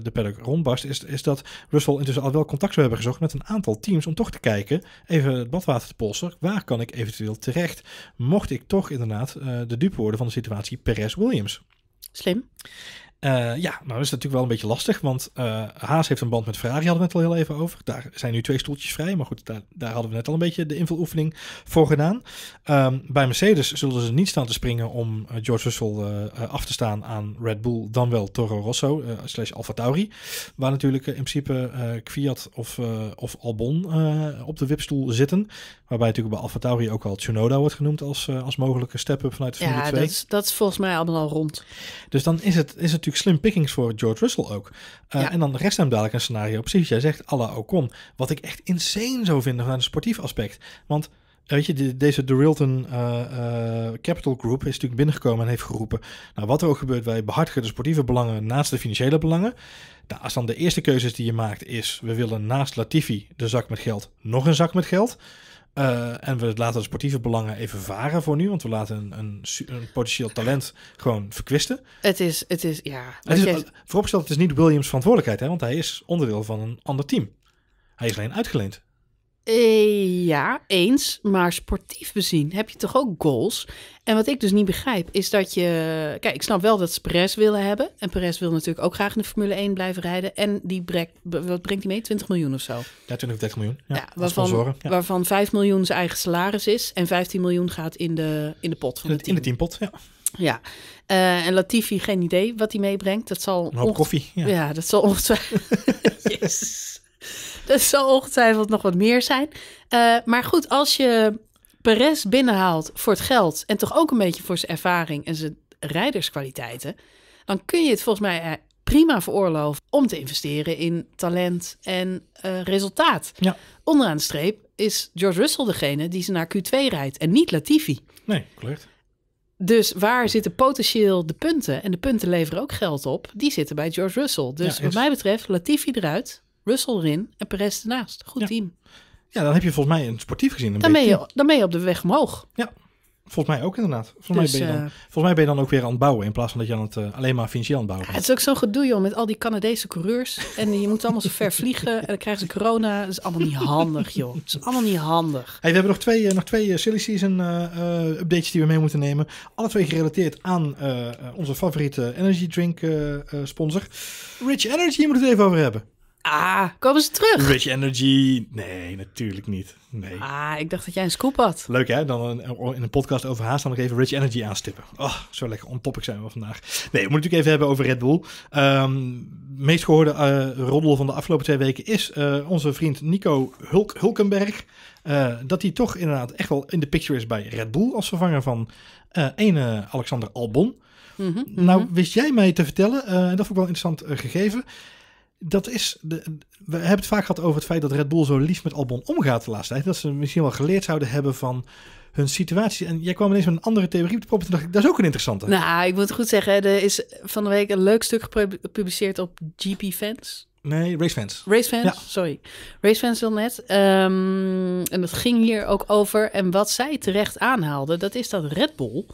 de paddock rondbarst, is, is dat Russell intussen al wel contact zou hebben gezocht met een aantal teams om toch te kijken, even het badwater te polsen, waar kan ik eventueel terecht, mocht ik toch inderdaad de dupe worden van de situatie Perez-Williams. Slim. Uh, ja, nou is dat natuurlijk wel een beetje lastig, want eh, Haas heeft een band met Ferrari, hadden we het al heel even over. Daar zijn nu twee stoeltjes vrij, maar goed, daar, hadden we net al een beetje de invuloefening voor gedaan. Ehm, bij Mercedes zullen ze niet staan te springen om eh, George Russell af te staan aan Red Bull, dan wel Toro Rosso slash Alfa waar natuurlijk in principe Kviat of, of Albon op de wipstoel zitten. Waarbij natuurlijk bij Alfa Tauri ook al Tsunoda wordt genoemd als, als mogelijke step-up vanuit de Formule ja, 2. Ja, dat, dat, is volgens mij allemaal al rond. Dus dan is het, is het natuurlijk slim pickings voor George Russell ook. Eh, en dan rest hem dadelijk een scenario, precies jij zegt, alle Ocon. Wat ik echt insane zou vinden van een sportief aspect. Want eh, Weet je, de, deze DeRilton uh, eh, Capital Group is natuurlijk binnengekomen en heeft geroepen... Nou, wat er ook gebeurt, wij behartigen de sportieve belangen naast de financiële belangen. Nou, als dan de eerste keuzes die je maakt is... we willen naast Latifi de zak met geld nog een zak met geld... Eh, en we laten de sportieve belangen even varen voor nu, want we laten een, een, een potentieel talent gewoon verkwisten. Het is, het is, ja. Het is, eh, Vooropgesteld, het is niet Williams' verantwoordelijkheid, hè, want hij is onderdeel van een ander team. Hij is alleen uitgeleend. Eh, ja, eens. Maar sportief bezien heb je toch ook goals? En wat ik dus niet begrijp, is dat je... Kijk, ik snap wel dat ze Perez willen hebben. En Perez wil natuurlijk ook graag in de Formule 1 blijven rijden. En die brengt, wat brengt hij mee? 20 miljoen of zo? Ja, 20 of 30 miljoen. Ja, waarvan, waarvan 5 miljoen zijn eigen salaris is. En 15 miljoen gaat in de, in de pot van in het, team. In de teampot, ja. Ja, eh, en Latifi, geen idee wat hij meebrengt. Dat zal... Een hoop koffie. Ja. ja, dat zal ongetwijfeld... yes. Dat zal ongetwijfeld nog wat meer zijn. Eh, maar goed, als je Perez binnenhaalt voor het geld en toch ook een beetje voor zijn ervaring en zijn rijderskwaliteiten, dan kun je het volgens mij eh, prima veroorloven om te investeren in talent en eh, resultaat. Ja. Onderaan de streep is George Russell degene die ze naar Q2 rijdt en niet Latifi. Nee, klopt. Dus waar zitten potentieel de punten? En de punten leveren ook geld op. Die zitten bij George Russell. Dus ja, wat mij betreft, Latifi eruit. Russell erin en Perez ernaast. Goed team. Ja, dan heb je volgens mij een sportief gezien. Een dan, ben je, dan ben je op de weg omhoog. Ja, Volgens mij ook inderdaad. Volgens, dus, mij ben je dan, eh, volgens mij ben je dan ook weer aan het bouwen in plaats van dat je aan het, eh, alleen maar financieel aan het bouwen bent. het is ook zo'n gedoe joh, met al die Canadese coureurs. En je moet allemaal zo ver vliegen en dan krijgen ze corona. Dat is allemaal niet handig joh. Het is allemaal niet handig. Hey, we hebben nog twee, eh, nog twee silly season updates die we mee moeten nemen. Alle twee gerelateerd aan onze favoriete energy drink sponsor. Rich Energy moet het even over hebben. Ah, komen ze terug? Rich Energy. Nee, natuurlijk niet. Nee. Ah, ik dacht dat jij een scoop had. Leuk hè? Dan een, oh, in een podcast over Haas dan nog even Rich Energy aanstippen. Oh, zo lekker on topic zijn we vandaag. Nee, we moeten natuurlijk even hebben over Red Bull. Ehm, meest gehoorde uh, roddel van de afgelopen twee weken is eh, onze vriend Nico Hulk Hulkenberg. Eh, dat hij toch inderdaad echt wel in de picture is bij Red Bull als vervanger van ene Alexander Albon. Mhm, nou, mhm. wist jij mij te vertellen, en dat vond ik wel een interessant gegeven dat is. De, we hebben het vaak gehad over het feit dat Red Bull zo lief met Albon omgaat de laatste tijd. Dat ze misschien wel geleerd zouden hebben van hun situatie. En jij kwam ineens met een andere theorie op de proppen dacht ik, dat is ook een interessante. Nou, ik moet het goed zeggen. Er is van de week een leuk stuk gepubliceerd op GP Fans. Nee, Racefans. Racefans, fans, sorry. Racefans wil net. Ehm, en dat ging hier ook over. En wat zij terecht aanhaalden, dat is dat Red Bull,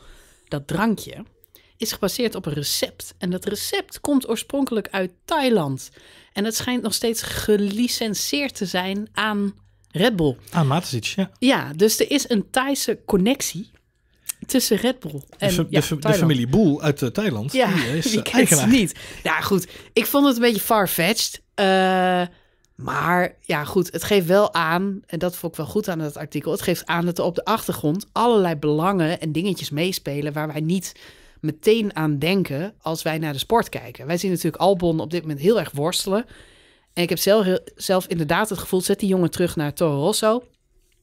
dat drankje, is gebaseerd op een recept. En dat recept komt oorspronkelijk uit Thailand. En het schijnt nog steeds gelicenseerd te zijn aan Red Bull. Aan ah, Matasic. ja. Ja, dus er is een Thaise connectie tussen Red Bull en de, ja, de, familie Boel uit eh, Thailand. Ja, die eh, is eh, niet. Ja, goed. Ik vond het een beetje far fetched, maar ja, goed. Het geeft wel aan, en dat vond ik wel goed aan het artikel. Het geeft aan dat er op de achtergrond allerlei belangen en dingetjes meespelen waar wij niet meteen aan denken als wij naar de sport kijken. Wij zien natuurlijk Albon op dit moment heel erg worstelen. En ik heb zelf, zelf inderdaad het gevoel, zet die jongen terug naar Toro Rosso.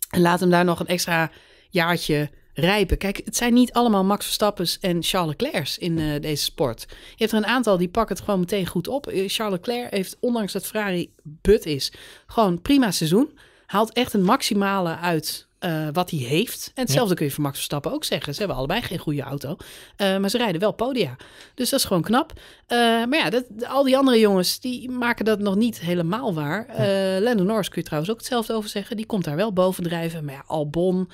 En laat hem daar nog een extra jaartje rijpen. Kijk, het zijn niet allemaal Max Verstappen en Charles Leclerc's in eh, deze sport. Je hebt er een aantal die pakken het gewoon meteen goed op. Eh, Charles Leclerc heeft, ondanks dat Ferrari but is, gewoon prima seizoen. Haalt echt een maximale uit eh, wat hij heeft. En hetzelfde kun je van Max Verstappen ook zeggen. Ze hebben allebei geen goede auto. Eh, maar ze rijden wel podia. Dus dat is gewoon knap. Eh, maar ja, dat, al die andere jongens die maken dat nog niet helemaal waar. Ja. Lando Norris kun je trouwens ook hetzelfde over zeggen. Die komt daar wel bovendrijven. Maar ja, Albon,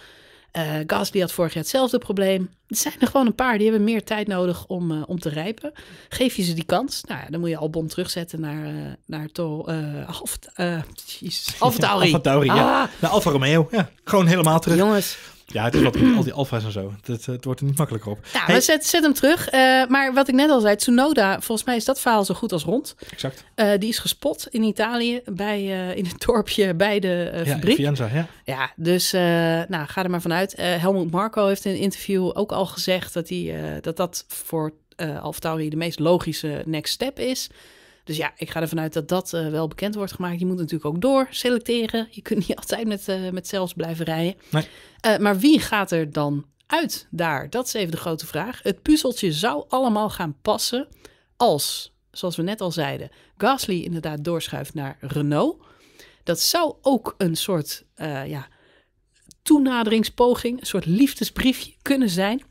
uh, eh, Gasly had vorig jaar hetzelfde probleem. Er zijn er gewoon een paar, die hebben meer tijd nodig om, eh, om te rijpen. Geef je ze die kans, nou, ja, dan moet je Albon terugzetten naar, uh, naar uh, Alfa, Alfa Tauri. Alfa ah. Naar Alfa Romeo, ja. Gewoon helemaal terug. Jongens, ja, het is wat al die alfa's en zo. Het, het wordt er niet makkelijker op. Ja, nou, hey. zet, zet, hem terug. Eh, maar wat ik net al zei, Tsunoda, volgens mij is dat verhaal zo goed als rond. Exact. Eh, die is gespot in Italië, bij, eh, in het dorpje bij de fabriek. Ja, Fianza, ja. Ja, dus nou, ga er maar vanuit. Helmut Marco heeft in een interview ook al gezegd dat hij, dat, dat voor uh, Alfa de meest logische next step is. Dus ja, ik ga ervan uit dat dat eh, wel bekend wordt gemaakt. Je moet natuurlijk ook door selecteren. Je kunt niet altijd met, eh, met zelfs blijven rijden. Nee. Eh, maar wie gaat er dan uit daar? Dat is even de grote vraag. Het puzzeltje zou allemaal gaan passen als, zoals we net al zeiden, Gasly inderdaad doorschuift naar Renault. Dat zou ook een soort ja, toenaderingspoging, een soort liefdesbriefje kunnen zijn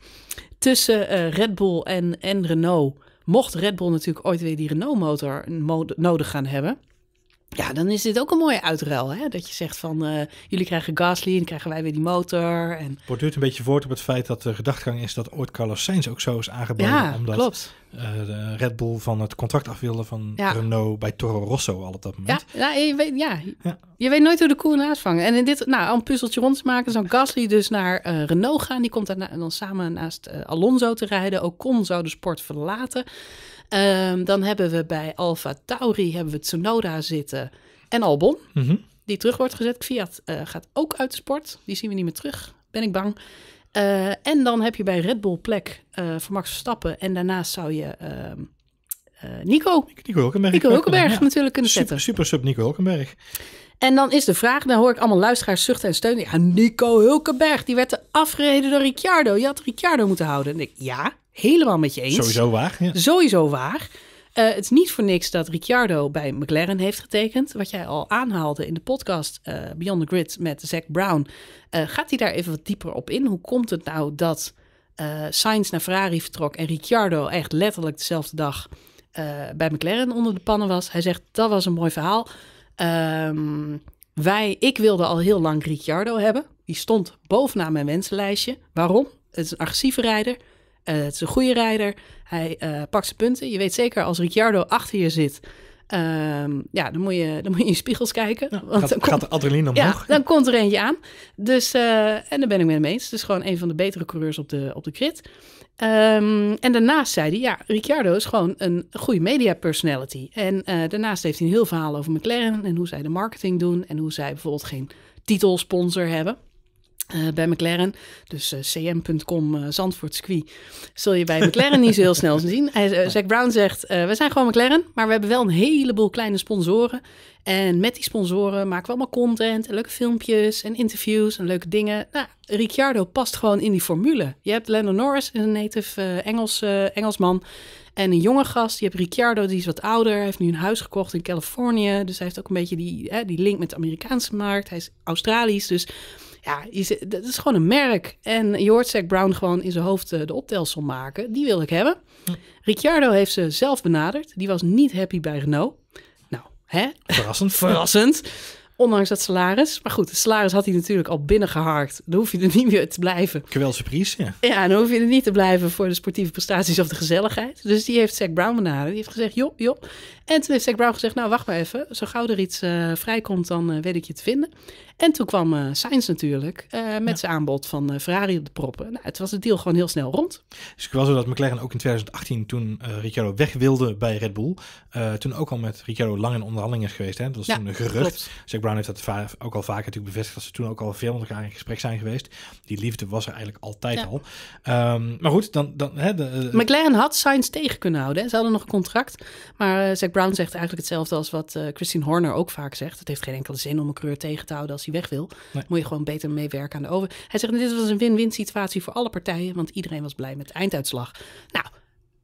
tussen Red Bull en, en Renault mocht Red Bull natuurlijk ooit weer die Renault motor nodig gaan hebben, ja, dan is dit ook een mooie uitruil. Hè? Dat je zegt van eh, jullie krijgen Gasly en krijgen wij weer die motor. En... Het borduurt een beetje voort op het feit dat de gedachtgang is dat ooit Carlos Sainz ook zo is aangeboden. Ja, omdat klopt. Eh, de Red Bull van het contract af wilde van Renault bij Toro Rosso al op dat moment. Ja, ja, je, weet, ja. je weet nooit hoe de koe naast vangen. En in dit, nou, een puzzeltje rond te maken, zou Gasly dus naar eh, Renault gaan. Die komt daarna, dan samen naast Alonso te rijden. Ook Ocon zou de sport verlaten. Ehm, dan hebben we bij Alfa Tauri hebben we Tsunoda zitten en Albon. Mhm. Die terug wordt gezet. Fiat eh, gaat ook uit de sport. Die zien we niet meer terug. Ben ik bang. Eh, en dan heb je bij Red Bull plek uh, voor Max Verstappen. En daarnaast zou je ehm, Nico. Nico Hulkenberg. Nico Hulkenberg natuurlijk kunnen zetten. Super sub Nico Hulkenberg. En dan is de vraag, dan hoor ik allemaal luisteraars zuchten en steunen. Ja, Nico Hulkenberg, die werd afgereden door Ricciardo. Je had Ricciardo moeten houden. En ik, ja, helemaal met je eens. Sowieso waar. Ja. Sowieso waar. Eh, het is niet voor niks dat Ricciardo bij McLaren heeft getekend. Wat jij al aanhaalde in de podcast eh, Beyond the Grid met Zack Brown. Eh, gaat hij daar even wat dieper op in? Hoe komt het nou dat Sainz naar Ferrari vertrok en Ricciardo echt letterlijk dezelfde dag bij McLaren onder de pannen was? Hij zegt dat was een mooi verhaal. Ehm, wij, ik wilde al heel lang Ricciardo hebben. Die stond bovenaan mijn wensenlijstje. Waarom? Het is een agressieve rijder. Eh, het is een goede rijder. Hij eh, pakt zijn punten. Je weet zeker, als Ricciardo achter je zit, ehm, ja, dan moet, je, dan moet je in spiegels kijken. want gaat, dan komt, gaat de adrenaline omhoog? dan komt er eentje aan. Dus, eh, en daar ben ik mee eens. Het is gewoon een van de betere coureurs op de, op de crit. Ehm, en daarnaast zei hij, ja, Ricciardo is gewoon een goede media personality. En daarnaast heeft hij een heel verhaal over McLaren en hoe zij de marketing doen. En hoe zij bijvoorbeeld geen titelsponsor hebben. Eh, bij McLaren, dus eh, cm.com uh, eh, Zandvoort circuit, zul je bij McLaren niet zo heel snel zien. Hij, zegt Brown zegt, we zijn gewoon McLaren, maar we hebben wel een heleboel kleine sponsoren. En met die sponsoren maken we allemaal content, en leuke filmpjes en interviews en leuke dingen. Nou, Ricciardo past gewoon in die formule. Je hebt Lando Norris, een native Engels, Engelsman. En een jonge gast, Je hebt Ricciardo, die is wat ouder. heeft nu een huis gekocht in Californië. Dus hij heeft ook een beetje die, hè, die link met de Amerikaanse markt. Hij is Australisch, dus ja, dat is gewoon een merk. En je hoort Brown gewoon in zijn hoofd eh, de optelsom maken. Die wil ik hebben. Hm. Ricciardo heeft ze zelf benaderd. Die was niet happy bij Renault. Nou, hè? Verrassend. Verrassend. Ondanks dat salaris. Maar goed, het salaris had hij natuurlijk al binnengeharkt. Dan hoef je er niet meer te blijven. Kwel surprise, ja. Ja, dan hoef je er niet te blijven voor de sportieve prestaties of de gezelligheid. Dus die heeft Zack Brown benaderd. Die heeft gezegd, joh, joh. En toen heeft Zack Brown gezegd, nou, wacht maar even. Zo gauw er iets eh, vrijkomt, dan eh, weet ik je te vinden. En toen kwam uh, Sainz natuurlijk met zijn aanbod van Ferrari op de proppen. Nou, het was het deal gewoon heel snel rond. Dus ik was zo dat McLaren ook in 2018, toen Ricciardo weg wilde bij Red Bull, toen ook al met Ricciardo lang in onderhandeling geweest. Hè? Dat was toen een gerucht. Zeg Brown Brown heeft dat ook al vaker natuurlijk bevestigd dat ze toen ook al veel met elkaar in gesprek zijn geweest. Die liefde was er eigenlijk altijd al. Ehm, maar goed, dan. dan hè, eh, McLaren had Sainz tegen kunnen houden. Hè? Ze hadden nog een contract. Maar uh, eh, Zack Brown zegt eigenlijk hetzelfde als wat eh, Christine Horner ook vaak zegt. Het heeft geen enkele zin om een coureur tegen te houden als hij weg wil. Moet je gewoon beter meewerken aan de over. Hij zegt: Dit was een win-win situatie voor alle partijen, want iedereen was blij met de einduitslag. Nou,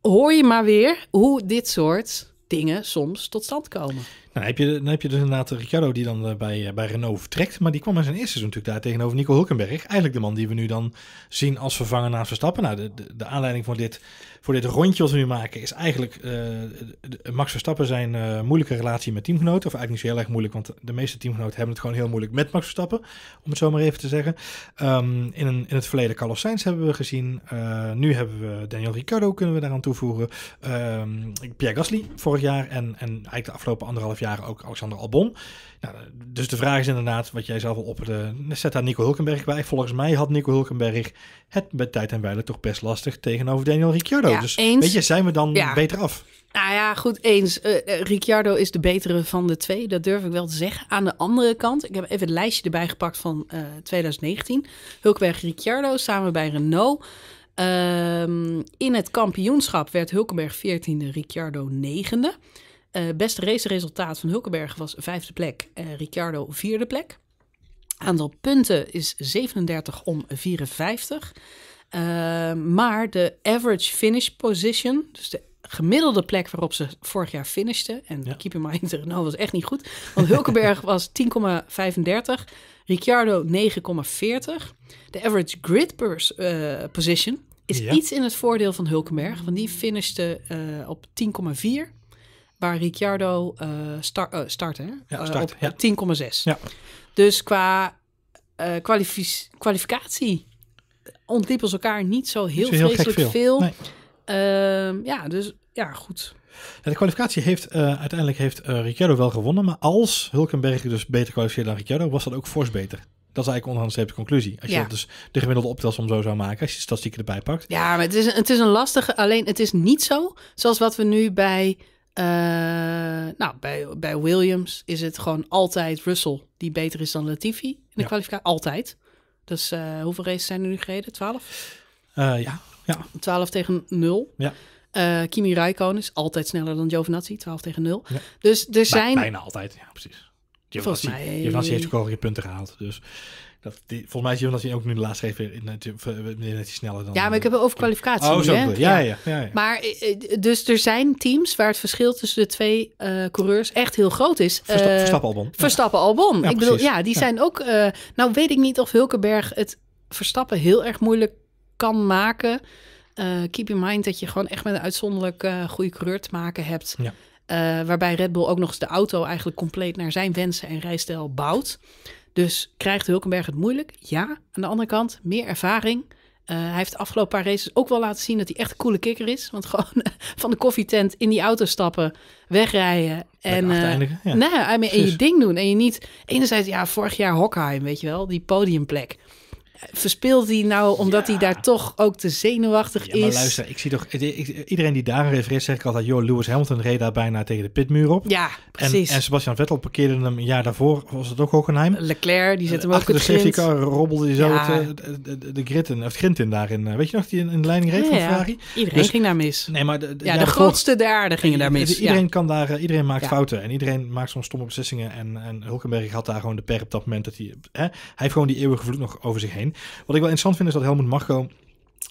hoor je maar weer hoe dit soort dingen soms tot stand komen. Nou, heb je, dan heb je dus inderdaad Ricciardo die dan eh, bij, eh, bij Renault vertrekt. Maar die kwam in zijn eerste seizoen natuurlijk daar tegenover Nico Hulkenberg. Eigenlijk de man die we nu dan zien als vervanger naast Verstappen. Nou, de, de, de aanleiding voor dit voor dit rondje wat we nu maken, is eigenlijk eh, Max Verstappen zijn eh, moeilijke relatie met teamgenoten. Of eigenlijk niet zo heel erg moeilijk, want de meeste teamgenoten hebben het gewoon heel moeilijk met Max Verstappen. Om het zo maar even te zeggen. Ehm, in, een, in het verleden Carlos Sainz hebben we gezien. Eh, nu hebben we Daniel Ricciardo kunnen we daaraan toevoegen. Ehm, Pierre Gasly vorig jaar en, en eigenlijk de afgelopen anderhalf jaar ook Alexander Albon. Nou, eh, dus de vraag is inderdaad, wat jij zelf al de eh, zet daar Nico Hulkenberg bij. Volgens mij had Nico Hulkenberg het met tijd en wijle toch best lastig tegenover Daniel Ricciardo. dus eens, weet je, zijn we dan beter af? Nou ja, goed, eens. Eh, Ricciardo is de betere van de twee, dat durf ik wel te zeggen. Aan de andere kant, ik heb even het lijstje erbij gepakt van 2019. Hulkenberg Ricciardo samen bij Renault. Ehm, in het kampioenschap werd Hulkenberg 14e, Ricciardo 9e. Eh, beste raceresultaat van Hulkenberg was vijfde plek, uh, Ricciardo vierde plek. Aantal punten is 37 om 54. Eh, maar de average finish position, dus de gemiddelde plek waarop ze vorig jaar finishten. En keep in mind, Renault was echt niet goed. Want Hulkenberg was 10,35, Ricciardo 9,40. De average grid pers, eh, position is iets in het voordeel van Hulkenberg, want die finishte uh, op 10,4 waar Ricciardo uh, Ja, eh, start, op 10,6. Ja. Dus qua kwalificatie ontliepen ze elkaar niet zo heel, veel. Ehm, ja, dus ja, goed. de kwalificatie heeft uiteindelijk heeft Ricciardo wel gewonnen, maar als Hulkenberg dus beter kwalificeerde dan Ricciardo, was dat ook fors beter. Dat is eigenlijk onderhand de conclusie. Als je dus de gemiddelde optelsom zo zou maken, als je de statistieken erbij pakt. Ja, maar het is, het is een lastige, alleen het is niet zo zoals wat we nu bij uh, nou, bij, bij Williams is het gewoon altijd Russell die beter is dan Latifi in de ja. kwalificatie. Altijd. Dus uh, hoeveel races zijn er nu gereden? 12? Uh, eh, ja. ja. 12 tegen 0. Ja. Kimi Räikkönen is altijd sneller dan Giovinazzi, 12 tegen 0. Dus er zijn... Bijna altijd, ja precies. Giovinazzi, Volgens mij... Giovinazzi heeft ook al je punten gehaald. Dus dat, volgens mij is Jonas hij ook nu de laatste geef weer net, eh, sneller dan... Ja, maar ik heb over eh, kwalificatie Oh, zo. Ja ja. ja, ja. Maar eh, dus er zijn teams waar het verschil tussen de twee coureurs echt heel groot is. Verstappen Albon. Verstappen Albon. ik bedoel, ja, die zijn ook... nou weet ik niet of Hulkenberg het Verstappen heel erg moeilijk kan maken. keep in mind dat je gewoon echt met een uitzonderlijk goede coureur te maken hebt. waarbij Red Bull ook nog eens de auto eigenlijk compleet naar zijn wensen en rijstijl bouwt. Dus krijgt Hulkenberg het moeilijk? Ja. Aan de andere kant, meer ervaring. Eh, hij heeft de afgelopen paar races ook wel laten zien dat hij echt een coole kikker is. Want gewoon eh, van de koffietent in die auto stappen, wegrijden. En, uh, nou, en je ding doen. En je niet, enerzijds, ja, vorig jaar Hockheim, weet je wel, die podiumplek. Verspeelt hij nou omdat hij daar toch ook te zenuwachtig ja, maar luister, ik zie toch... Iedereen die daar refereert, zeg ik altijd... joh, Lewis Hamilton reed daar bijna tegen de pitmuur op. Ja, precies. En, Sebastian Vettel parkeerde hem een jaar daarvoor. Was het ook Hockenheim? Leclerc, die zette hem eh, ook Achter de safety car robbelde hij zo eh, de, de, de of grind in daarin. Eh, weet je nog, die in, de leiding reed van Ferrari? Iedereen dus- ging daar mis. Nee, maar de, ja, de grootste der aarde gingen daar mis. Iedereen, kan daar, iedereen maakt fouten. En iedereen maakt soms stomme beslissingen. En, en Hulkenberg had daar gewoon de per op dat moment. Dat hij, hè, hij heeft gewoon die eeuwige vloed nog over zich heen. Wat ik wel interessant vind is dat Helmut Marko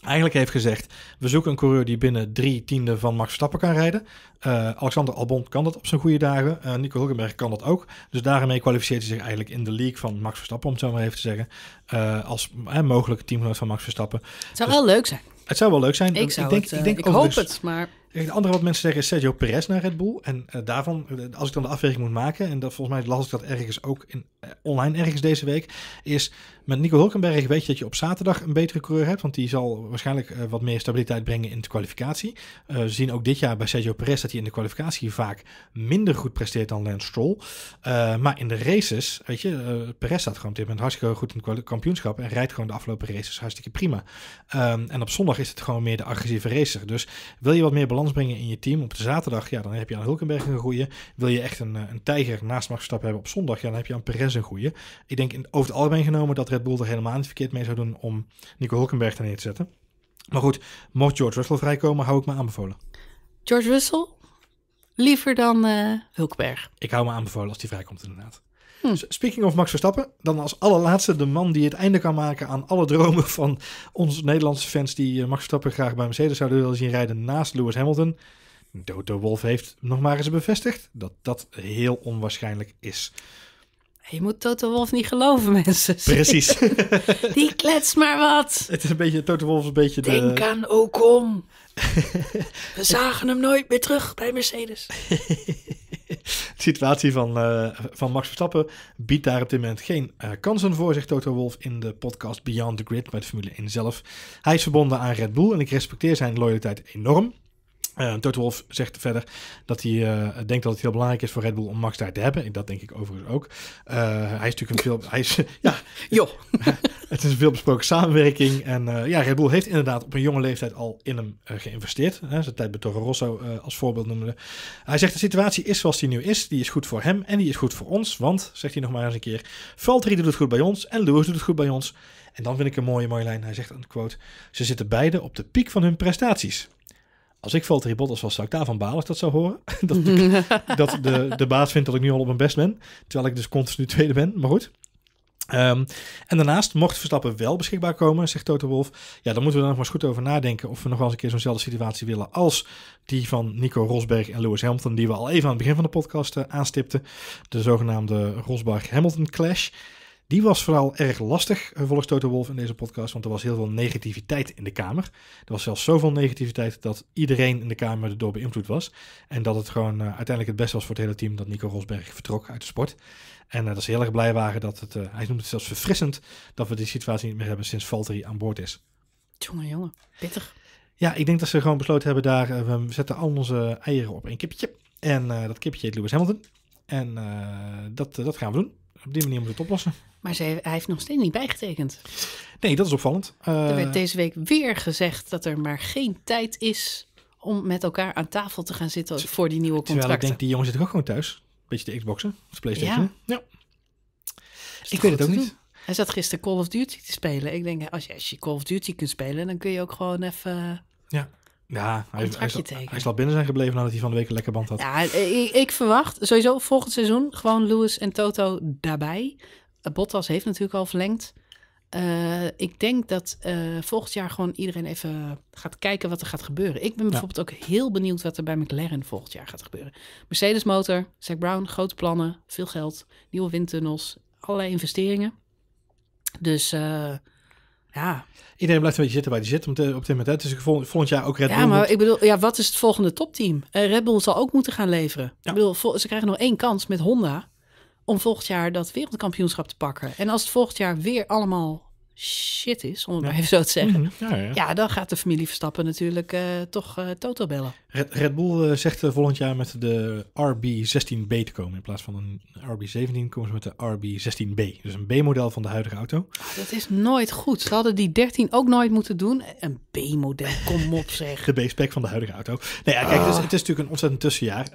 eigenlijk heeft gezegd: we zoeken een coureur die binnen drie tienden van Max Verstappen kan rijden. Eh, Alexander Albon kan dat op zijn goede dagen. Eh, Nico Hulkenberg kan dat ook. Dus daarmee kwalificeert hij zich eigenlijk in de league van Max Verstappen, om het zo maar even te zeggen. Uh, als mogelijke teamgenoot van Max Verstappen. Het zou dus wel leuk zijn. Het zou wel leuk zijn. Ik, ik eh, denk, ik denk ik hoop het, maar... Het andere wat mensen zeggen is Sergio Perez naar Red Bull. En eh, daarvan, eh, als ik dan de afweging moet maken... en dat, volgens mij las ik dat ergens ook in, online ergens deze week... is met Nico Hulkenberg weet je dat je op zaterdag een betere coureur hebt... want die zal waarschijnlijk wat meer stabiliteit brengen in de kwalificatie. we zien ook dit jaar bij Sergio Perez dat hij in de kwalificatie... vaak minder goed presteert dan Lance Stroll. maar in de races, weet je, Perez staat gewoon op dit moment hartstikke goed in het kampioenschap... en rijdt gewoon de afgelopen races hartstikke prima. Ehm, en op zondag is het gewoon meer de agressieve racer. Dus wil je wat meer balans brengen in je team op de zaterdag, ja, dan heb je aan Hulkenberg een goeie. Wil je echt een, eh, een tijger naast Max Verstappen hebben op zondag, ja, dan heb je aan Perez een goeie. Ik denk in, over het algemeen genomen dat Red Bull er helemaal niet verkeerd mee zou doen om Nico Hulkenberg er neer te zetten. Maar goed, mocht George Russell vrijkomen, hou ik me aanbevolen. George Russell? Liever dan uh, Hulkenberg. Ik hou me aanbevolen als die vrijkomt, inderdaad. Hm. Speaking of Max Verstappen, dan als allerlaatste de man die het einde kan maken aan alle dromen van onze Nederlandse fans die eh, Max Verstappen graag bij Mercedes zouden willen zien rijden naast Lewis Hamilton. Toto Wolf heeft nog maar eens bevestigd dat dat heel onwaarschijnlijk is. Je moet Toto Wolf niet geloven, mensen. Precies. Die klets maar wat. Het is een beetje, Toto Wolf is een beetje Denk de... Denk aan Ocon. We zagen hem nooit meer terug bij Mercedes. situatie van, eh, van Max Verstappen biedt daar op dit moment geen eh, kansen voor, zegt Toto Wolf in de podcast Beyond the Grid bij de Formule 1 zelf. Hij is verbonden aan Red Bull en ik respecteer zijn loyaliteit enorm. Uh, eh, Toto Wolf zegt verder dat hij eh, denkt dat het heel belangrijk is voor Red Bull om Max daar te hebben. Dat denk ik overigens ook. Eh, hij is natuurlijk een veel... Hij is, ja, joh. het is een veelbesproken samenwerking. En ja, Red Bull heeft inderdaad op een jonge leeftijd al in hem geïnvesteerd. Hè, zijn tijd bij Toro Rosso als voorbeeld noemde. Hij zegt de situatie is zoals die nu is. Die is goed voor hem en die is goed voor ons. Want, zegt hij nog maar eens een keer, Valtteri doet het goed bij ons en Lewis doet het goed bij ons. En dan vind ik een mooie, mooie lijn. Hij zegt een quote, ze zitten beide op de piek van hun prestaties. Als ik Valtteri Bottas was, zou ik daarvan balen dat zou horen. dat, de, dat de, de baas vindt dat ik nu al op mijn best ben. Terwijl ik dus continu tweede ben. Maar goed. Ehm, en daarnaast, mocht Verstappen wel beschikbaar komen, zegt Toto Wolf, ja, dan moeten we er nog maar eens goed over nadenken of we nog wel eens een keer zo'nzelfde situatie willen als die van Nico Rosberg en Lewis Hamilton, die we al even aan het begin van de podcast eh, aanstipten. De zogenaamde Rosberg-Hamilton clash. Die was vooral erg lastig, eh, volgens Toto Wolf in deze podcast, want er was heel veel negativiteit in de Kamer. Er was zelfs zoveel negativiteit dat iedereen in de Kamer erdoor beïnvloed was. En dat het gewoon eh, uiteindelijk het best was voor het hele team dat Nico Rosberg vertrok uit de sport. En eh, dat ze heel erg blij waren dat het, hij noemt het zelfs verfrissend, dat we die situatie niet meer hebben sinds Valtteri aan boord is. Jongen, jongen, pittig. Ja, ik denk dat ze gewoon besloten hebben daar, we zetten al onze eieren op één kipje. En dat kipje heet Lewis Hamilton. En dat, dat gaan we doen op die manier moet het oplossen. Maar ze, hij heeft nog steeds niet bijgetekend. Nee, dat is opvallend. Uh, er werd eh, deze week weer gezegd dat er maar geen tijd is om met elkaar aan tafel te gaan zitten voor die nieuwe contracten. Terwijl ik denk, die jongen zitten ook gewoon thuis. Beetje de Xboxen, de Playstation. Ja. ja. Ik weet het ook niet. Hij zat gisteren Call of Duty te spelen. Ik denk, als je, als je Call of Duty kunt spelen, dan kun je ook gewoon even... Ja. Ja, hij, hij, zal, binnen zijn gebleven nadat hij van de week een lekker band had. Ja, ik, verwacht sowieso volgend seizoen gewoon Lewis en Toto daarbij. Eh, Bottas heeft natuurlijk al verlengd. Eh, ik denk dat eh, volgend jaar gewoon iedereen even gaat kijken wat er gaat gebeuren. Ik ben bijvoorbeeld ook heel benieuwd wat er bij McLaren volgend jaar gaat gebeuren. Mercedes motor, Zack Brown, grote plannen, veel geld, nieuwe windtunnels, allerlei investeringen. Dus ja. Iedereen blijft een beetje zitten waar die zit op dit, moment. Hè. Dus ik volgend, jaar ook Red Bull. Ja, maar ik bedoel, ja, wat is het volgende topteam? Eh, Red Bull zal ook moeten gaan leveren. Ik bedoel, ze krijgen nog één kans met Honda om volgend jaar dat wereldkampioenschap te pakken. En als het volgend jaar weer allemaal shit is, om het maar even zo te zeggen. Mhm. ja, ja. ja, dan gaat de familie Verstappen natuurlijk eh, toch uh, Toto bellen. Red, Bull eh, zegt volgend jaar met de RB16B te komen. In plaats van een RB17 komen ze met de RB16B. Dus een B-model van de huidige auto. Ah, dat is nooit goed. Ze hadden die 13 ook nooit moeten doen. Een B-model, kom op zeg. de B-spec van de huidige auto. Nee, ja, kijk, het, is, ah. natuurlijk een ontzettend tussenjaar.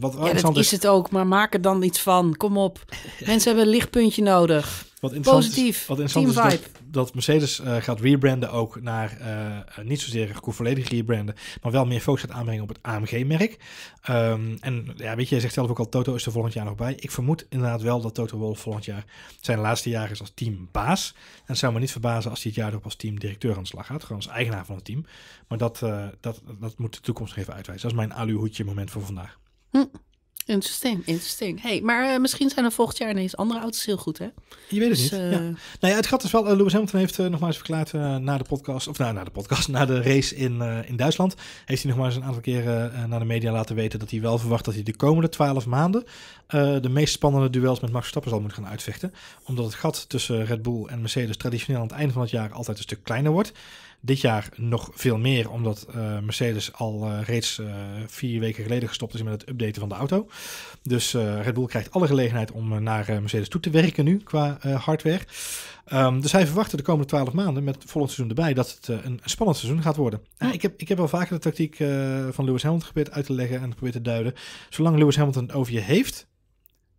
wat ja, dat is het ook, maar maak er dan iets van. Kom op. Mensen hebben een lichtpuntje nodig. Wat interessant Positief. Is, wat Team vibe. Dat, Mercedes eh, gaat rebranden ook naar eh, niet zozeer volledig rebranden, maar wel meer focus gaat aanbrengen op het AMG-merk. Ehm, en ja, weet je, je zegt zelf ook al, Toto is er volgend jaar nog bij. Ik vermoed inderdaad wel dat Toto Wolff volgend jaar zijn laatste jaar is als teambaas. En het zou me niet verbazen als hij het jaar erop als teamdirecteur aan de slag gaat, gewoon als eigenaar van het team. Maar dat, eh, dat, dat moet de toekomst even uitwijzen. Dat is mijn aluhoedje moment voor vandaag. Hm. Interesting, interesting. Hey, maar eh, misschien zijn er volgend jaar ineens andere auto's heel goed, hè? Je weet het dus, niet. Uh... Nou ja, het gat is wel. Eh, Lewis Hamilton heeft nogmaals maar eens verklaard na de podcast, of nou, na de podcast, na de race in, in Duitsland, heeft hij nogmaals een aantal keren naar de media laten weten dat hij wel verwacht dat hij de komende twaalf maanden de meest spannende duels met Max Verstappen zal moeten gaan uitvechten. Omdat het gat tussen Red Bull en Mercedes traditioneel aan het einde van het jaar altijd een stuk kleiner wordt. Dit jaar nog veel meer, omdat eh, Mercedes al eh, reeds eh, vier weken geleden gestopt is met het updaten van de auto. Dus Red Bull krijgt alle gelegenheid om naar Mercedes toe te werken nu qua hardware. Ehm, dus hij verwacht de komende twaalf maanden met volgend seizoen erbij dat het een, spannend seizoen gaat worden. ik, heb, ik heb wel vaker de tactiek van Lewis Hamilton geprobeerd uit te leggen en geprobeerd te duiden. Zolang Lewis Hamilton het over je heeft,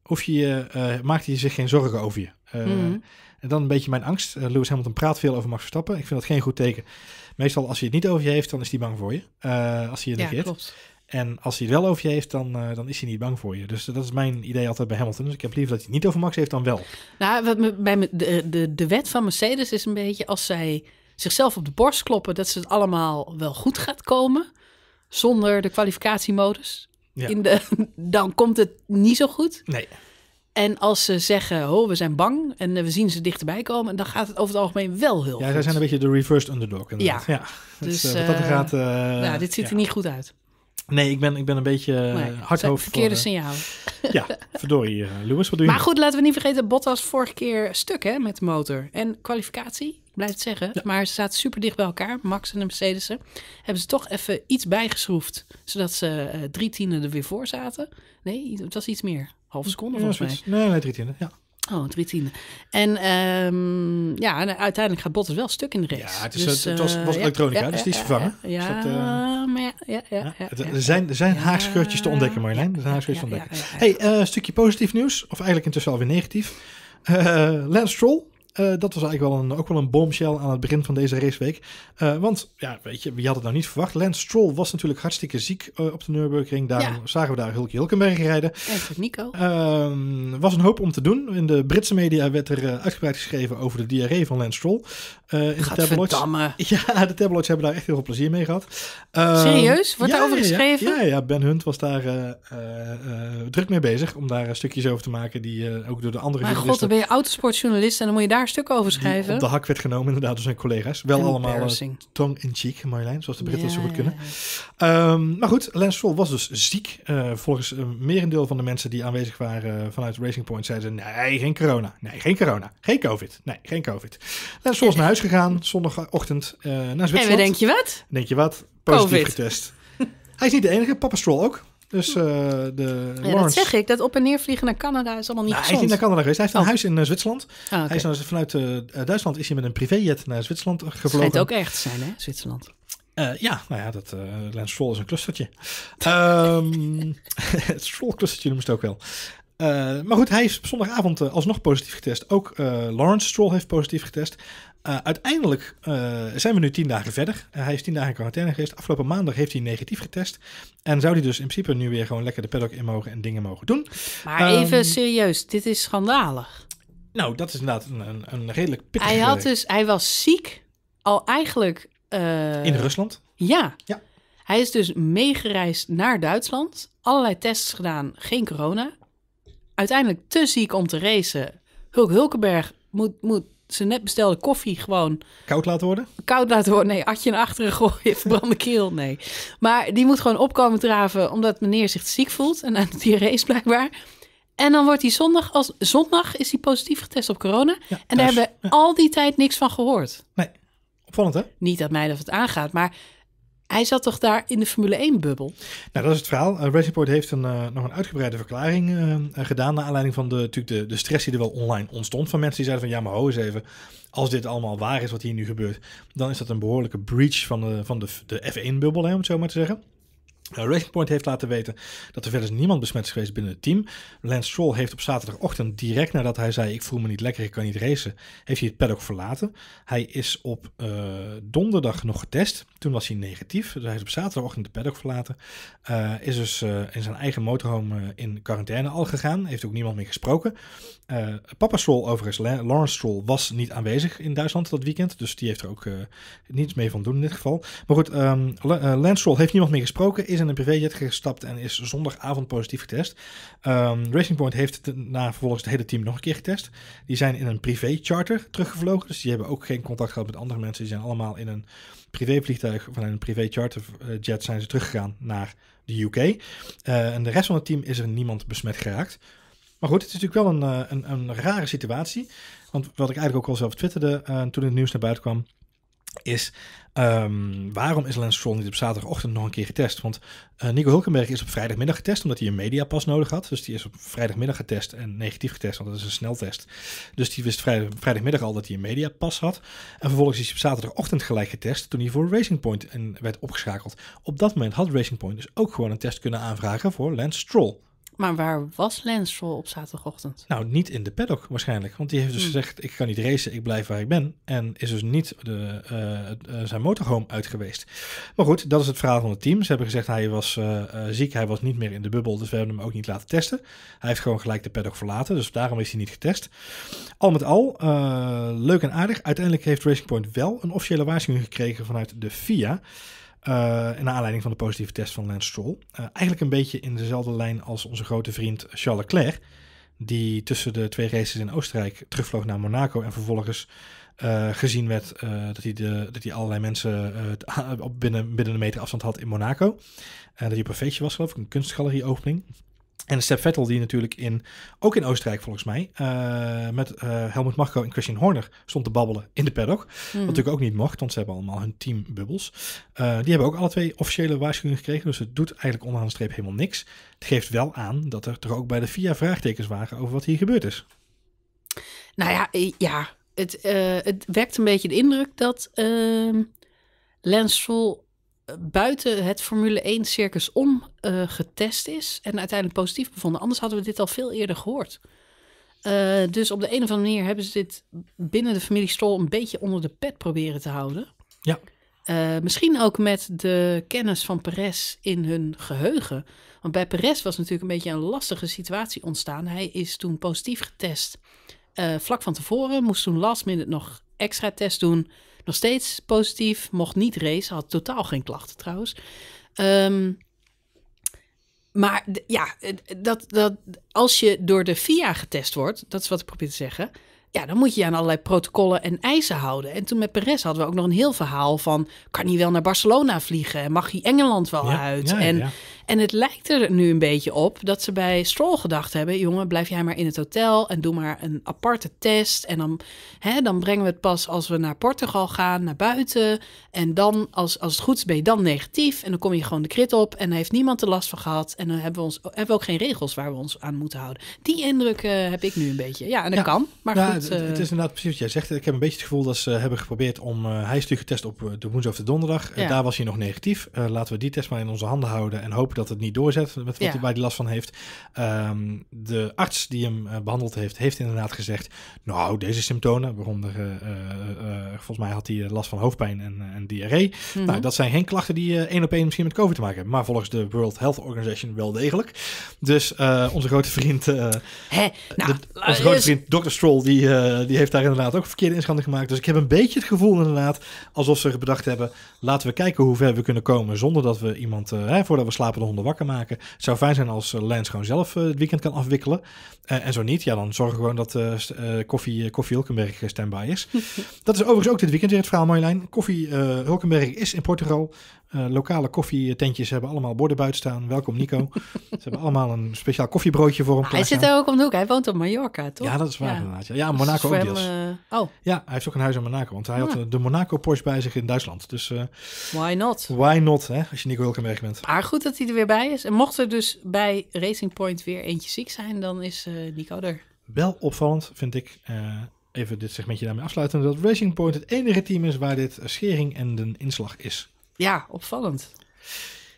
of je, maakt hij zich geen zorgen over je. Mm en dan een beetje mijn angst. Eh, Lewis Hamilton praat veel over Max Verstappen. Ik vind dat geen goed teken. Meestal als hij het niet over je heeft, dan is hij bang voor je. Eh, als hij je negeert. Ja, klopt. En als hij het wel over je heeft, dan, eh, dan is hij niet bang voor je. Dus dat is mijn idee altijd bij Hamilton. Dus ik heb liever dat hij het niet over Max heeft dan wel. Nou, wat bij de, de, de wet van Mercedes is een beetje als zij zichzelf op de borst kloppen dat ze het allemaal wel goed gaat komen. Zonder de kwalificatiemodus. Ja. In de, dan komt het niet zo goed. Nee. En als ze zeggen, oh, we zijn bang en eh, we zien ze dichterbij komen, dan gaat het over het algemeen wel heel ja, zij zijn een beetje de reversed underdog. Ja. ja. Dus, dus eh, dat gaat, eh, ja, nou, dit ziet er niet goed uit. Nee, ik ben, ik ben een beetje nee, hardhoofd. Verkeerde signaal. ja, verdorie, Lewis, wat doe je? Maar goed, laten we niet vergeten, Bottas vorige keer stuk hè, met de motor. En kwalificatie, blijf het zeggen. Maar ze zaten super dicht bij elkaar. Max en de Mercedes Hebben ze toch even iets bijgeschroefd. Zodat ze drie tienden er weer voor zaten. Nee, het was iets meer halve seconde of volgens Nee, nee, drie tiende, ja. Oh, drie tiende. En ehm, ja, uiteindelijk gaat Bottas wel stuk in de race. Ja, het, is, dus, eh, het was, eh, was elektronica, dus die is vervangen. Ja, maar ja, Er zijn, er zijn te ontdekken, Marjolein. Er zijn haakscheurtjes te ontdekken. hey, een eh, stukje positief nieuws. Of eigenlijk intussen alweer negatief. Lance Stroll eh, dat was eigenlijk wel een, ook wel een bombshell aan het begin van deze raceweek. Uh, want, ja, weet je, wie had het nou niet verwacht? Lance Stroll was natuurlijk hartstikke ziek eh, op de Nürburgring. Daarom zagen we daar Hulk Hulkenberg rijden. En Nico. Ehm, was een hoop om te doen. In de Britse media werd er uitgebreid geschreven over de diarree van Lance Stroll. in de tabloids. Ja, de tabloids hebben daar echt heel veel plezier mee gehad. Ehm, Serieus? Wordt ja, daarover ja, geschreven? Ja, ja, Ben Hunt was daar druk mee bezig om daar stukjes over te maken die ook door de andere maar journalisten... god, dan ben je autosportjournalist en dan moet je daar daar stukken over schrijven. op de hak werd genomen inderdaad door zijn collega's. Wel allemaal eh, tong in cheek, Marjolein, zoals de Britten zo goed kunnen. Ehm, maar goed, Lens Stroll was dus ziek. Eh, volgens een eh, merendeel van de mensen die aanwezig waren vanuit Racing Point zeiden nee, geen corona. Nee, geen corona. Geen covid. Nee, geen covid. Lance Stroll is naar huis gegaan zondagochtend uh, naar Zwitserland. En we denk je wat? Denk je wat? Positief getest. Hij is niet de enige, Papa Stroll ook. Dus eh, de ja, dat zeg ik. Dat op en neer vliegen naar Canada is allemaal niet nou, Hij is niet naar Canada geweest. Hij heeft een ah. huis in eh, Zwitserland. Ah, hij is dus vanuit eh, Duitsland is hij met een privéjet naar Zwitserland gevlogen. Schijnt ook echt te zijn, hè, Zwitserland. ja, nou ja, dat Lens Stroll is een clustertje. het ehm, Stroll-clustertje noemen ze ook wel. maar goed, hij is zondagavond alsnog positief getest. Ook Lawrence Stroll heeft positief getest. Eh, uiteindelijk eh, zijn we nu tien dagen verder. Eh, hij is tien dagen in quarantaine geweest. Afgelopen maandag heeft hij negatief getest. En zou hij dus in principe nu weer gewoon lekker de paddock in mogen en dingen mogen doen. Maar ehm, even serieus, dit is schandalig. Nou, dat is inderdaad een, een, redelijk pittig... Hij, had dus, hij was ziek al eigenlijk... in Rusland? Ja. ja. Hij is dus meegereisd naar Duitsland. Allerlei tests gedaan, geen corona. Uiteindelijk te ziek om te racen. Hulk Hulkenberg moet, moet ze net bestelde koffie gewoon... Koud laten worden? Koud laten worden, nee. Atje naar achteren gooien, verbrande keel, nee. Maar die moet gewoon opkomen draven omdat meneer zich ziek voelt. En aan de diarree is blijkbaar. En dan wordt hij zondag, als zondag is hij positief getest op corona. en daar hebben we al die tijd niks van gehoord. Nee, opvallend hè? Niet dat mij dat het aangaat, maar hij zat toch daar in de Formule 1-bubbel? Nou, dat is het verhaal. Uh, eh, Racing Point heeft een, eh, nog een uitgebreide verklaring eh, gedaan. Naar aanleiding van de, natuurlijk de, de stress die er wel online ontstond. Van mensen die zeiden van ja, maar ho eens even. Als dit allemaal waar is wat hier nu gebeurt. Dan is dat een behoorlijke breach van de, van de, de F1-bubbel, om het zo maar te zeggen. Uh, Racing Point heeft laten weten dat er verder niemand besmet is geweest binnen het team. Lance Stroll heeft op zaterdagochtend, direct nadat hij zei: Ik voel me niet lekker, ik kan niet racen, heeft hij het paddock verlaten. Hij is op eh, donderdag nog getest. Toen was hij negatief. Dus hij is op zaterdagochtend de paddock verlaten. Eh, is dus in zijn eigen motorhome in quarantaine al gegaan. Heeft ook niemand meer gesproken. Papa Stroll, overigens, Lawrence Stroll, was niet aanwezig in Duitsland dat weekend. Dus die heeft er ook niets mee van doen in dit geval. Maar goed, um, Lance Stroll heeft niemand meer gesproken. Is is in een privéjet gestapt en is zondagavond positief getest. Ehm, Racing Point heeft de, na vervolgens het hele team nog een keer getest. Die zijn in een privé-charter teruggevlogen. Dus die hebben ook geen contact gehad met andere mensen. Die zijn allemaal in een privévliegtuig, van een privé eh, zijn ze teruggegaan naar de UK. Eh, en de rest van het team is er niemand besmet geraakt. Maar goed, het is natuurlijk wel een, eh, een, een rare situatie. Want wat ik eigenlijk ook al zelf twitterde uh, toen het nieuws naar buiten kwam is ehm, waarom is Lance Stroll niet op zaterdagochtend nog een keer getest? Want eh, Nico Hulkenberg is op vrijdagmiddag getest omdat hij een mediapas nodig had. Dus die is op vrijdagmiddag getest en negatief getest, want dat is een sneltest. Dus die wist vrijdagmiddag al dat hij een mediapas had. En vervolgens is hij op zaterdagochtend gelijk getest toen hij voor Racing Point werd opgeschakeld. Op dat moment had Racing Point dus ook gewoon een test kunnen aanvragen voor Lance Stroll. Maar waar was Lance op zaterdagochtend? Nou, niet in de paddock waarschijnlijk. Want die heeft dus hmm. gezegd, ik kan niet racen, ik blijf waar ik ben. En is dus niet de, eh, eh, zijn motorhome uit geweest. Maar goed, dat is het verhaal van het team. Ze hebben gezegd, hij was eh, ziek, hij was niet meer in de bubbel. Dus we hebben hem ook niet laten testen. Hij heeft gewoon gelijk de paddock verlaten. Dus daarom is hij niet getest. Al met al, leuk en aardig. Uiteindelijk heeft Racing Point wel een officiële waarschuwing gekregen vanuit de FIA. Uh, eh, naar aanleiding van de positieve test van Lance Stroll. Eh, eigenlijk een beetje in dezelfde lijn als onze grote vriend Charles Leclerc. Die tussen de twee races in Oostenrijk terugvloog naar Monaco. En vervolgens eh, gezien werd dat, hij de, dat hij allerlei mensen binnen, binnen een meter afstand had in Monaco. dat hij op een feestje was, geloof ik, een kunstgalerieopening. En Stef Vettel, die natuurlijk in, ook in Oostenrijk volgens mij, eh, met uh, Helmut Marko en Christian Horner stond te babbelen in de paddock. Wat hmm. natuurlijk ook niet mocht, want ze hebben allemaal hun teambubbels. Eh, die hebben ook alle twee officiële waarschuwingen gekregen, dus het doet eigenlijk onderaan de streep helemaal niks. Het geeft wel aan dat er toch ook bij de VIA vraagtekens waren over wat hier gebeurd is. Nou ja, ja het, het wekt een beetje de indruk dat uh, Lance buiten het Formule 1 circus om uh, getest is en uiteindelijk positief bevonden. Anders hadden we dit al veel eerder gehoord. Eh, dus op de een of andere manier hebben ze dit binnen de familie Stroll een beetje onder de pet proberen te houden. Ja. Eh, misschien ook met de kennis van Perez in hun geheugen. Want bij Perez was natuurlijk een beetje een lastige situatie ontstaan. Hij is toen positief getest vlak van tevoren, moest toen last minute nog extra test doen. Nog steeds positief, mocht niet racen, had totaal geen klachten trouwens. Ehm, maar ja, dat, dat, als je door de FIA getest wordt, dat is wat ik probeer te zeggen. Ja, dan moet je aan allerlei protocollen en eisen houden. En toen met Perez hadden we ook nog een heel verhaal van... kan hij wel naar Barcelona vliegen? en Mag hij Engeland wel uit? en ja. En het lijkt er nu een beetje op dat ze bij Stroll gedacht hebben: jongen, blijf jij maar in het hotel en doe maar een aparte test. En dan, hè, dan brengen we het pas als we naar Portugal gaan, naar buiten. En dan, als, als het goed is, ben je dan negatief. En dan kom je gewoon de krit op en heeft niemand er last van gehad. En dan hebben we, ons, hebben we ook geen regels waar we ons aan moeten houden. Die indruk eh, heb ik nu een beetje. Ja, en dat kan. Maar goed, het, het, eh, is inderdaad precies wat jij zegt. Ik heb een beetje het gevoel dat ze hebben geprobeerd om. Eh, hij is natuurlijk getest op de woensdag of de donderdag. daar was hij nog negatief. laten we die test maar in onze handen houden en hopen dat het niet doorzet, met wat hij, waar hij last van heeft. Ehm, de arts die hem eh, behandeld heeft, heeft inderdaad gezegd, nou, deze symptomen, waaronder eh, eh, volgens mij had hij last van hoofdpijn en, en diarree. Mhm. Nou, dat zijn geen klachten die één op één misschien met COVID te maken hebben, maar volgens de World Health Organization wel degelijk. Dus onze grote vriend, Hè? Nou, onze grote dus- vriend Dr. Stroll, die, die heeft daar inderdaad ook verkeerde inschatting gemaakt. Dus ik heb een beetje het gevoel inderdaad, alsof ze bedacht hebben, laten we kijken hoe ver we kunnen komen zonder dat we iemand, voordat we slapen honden wakker maken. Het zou fijn zijn als eh, Lens gewoon zelf eh, het weekend kan afwikkelen. Eh, en zo niet, ja, dan zorg gewoon dat Koffie, Koffie Hulkenberg standby is. dat is overigens ook dit weekend weer het verhaal, Marjolein. Koffie Hulkenberg is in Portugal. Eh, lokale koffietentjes hebben allemaal borden buiten staan. Welkom Nico. Ze hebben allemaal een speciaal koffiebroodje voor hem ah, Hij zit er ook om de hoek. Hij woont op Mallorca, toch? Ja, dat is waar ja. Dus Monaco ook eh, oh. Ja, hij heeft ook een huis in Monaco. Want hij had ah. eh, de Monaco Porsche bij zich in Duitsland. Dus why not? Why not, hè? Als je Nico Hulkenberg bent. Maar goed dat hij er weer bij is. En mocht er dus bij Racing Point weer eentje ziek zijn, dan is Nico er. Wel opvallend, vind ik even dit segmentje daarmee afsluiten. Dat Racing Point het enige team is waar dit schering en een inslag is. Ja, opvallend.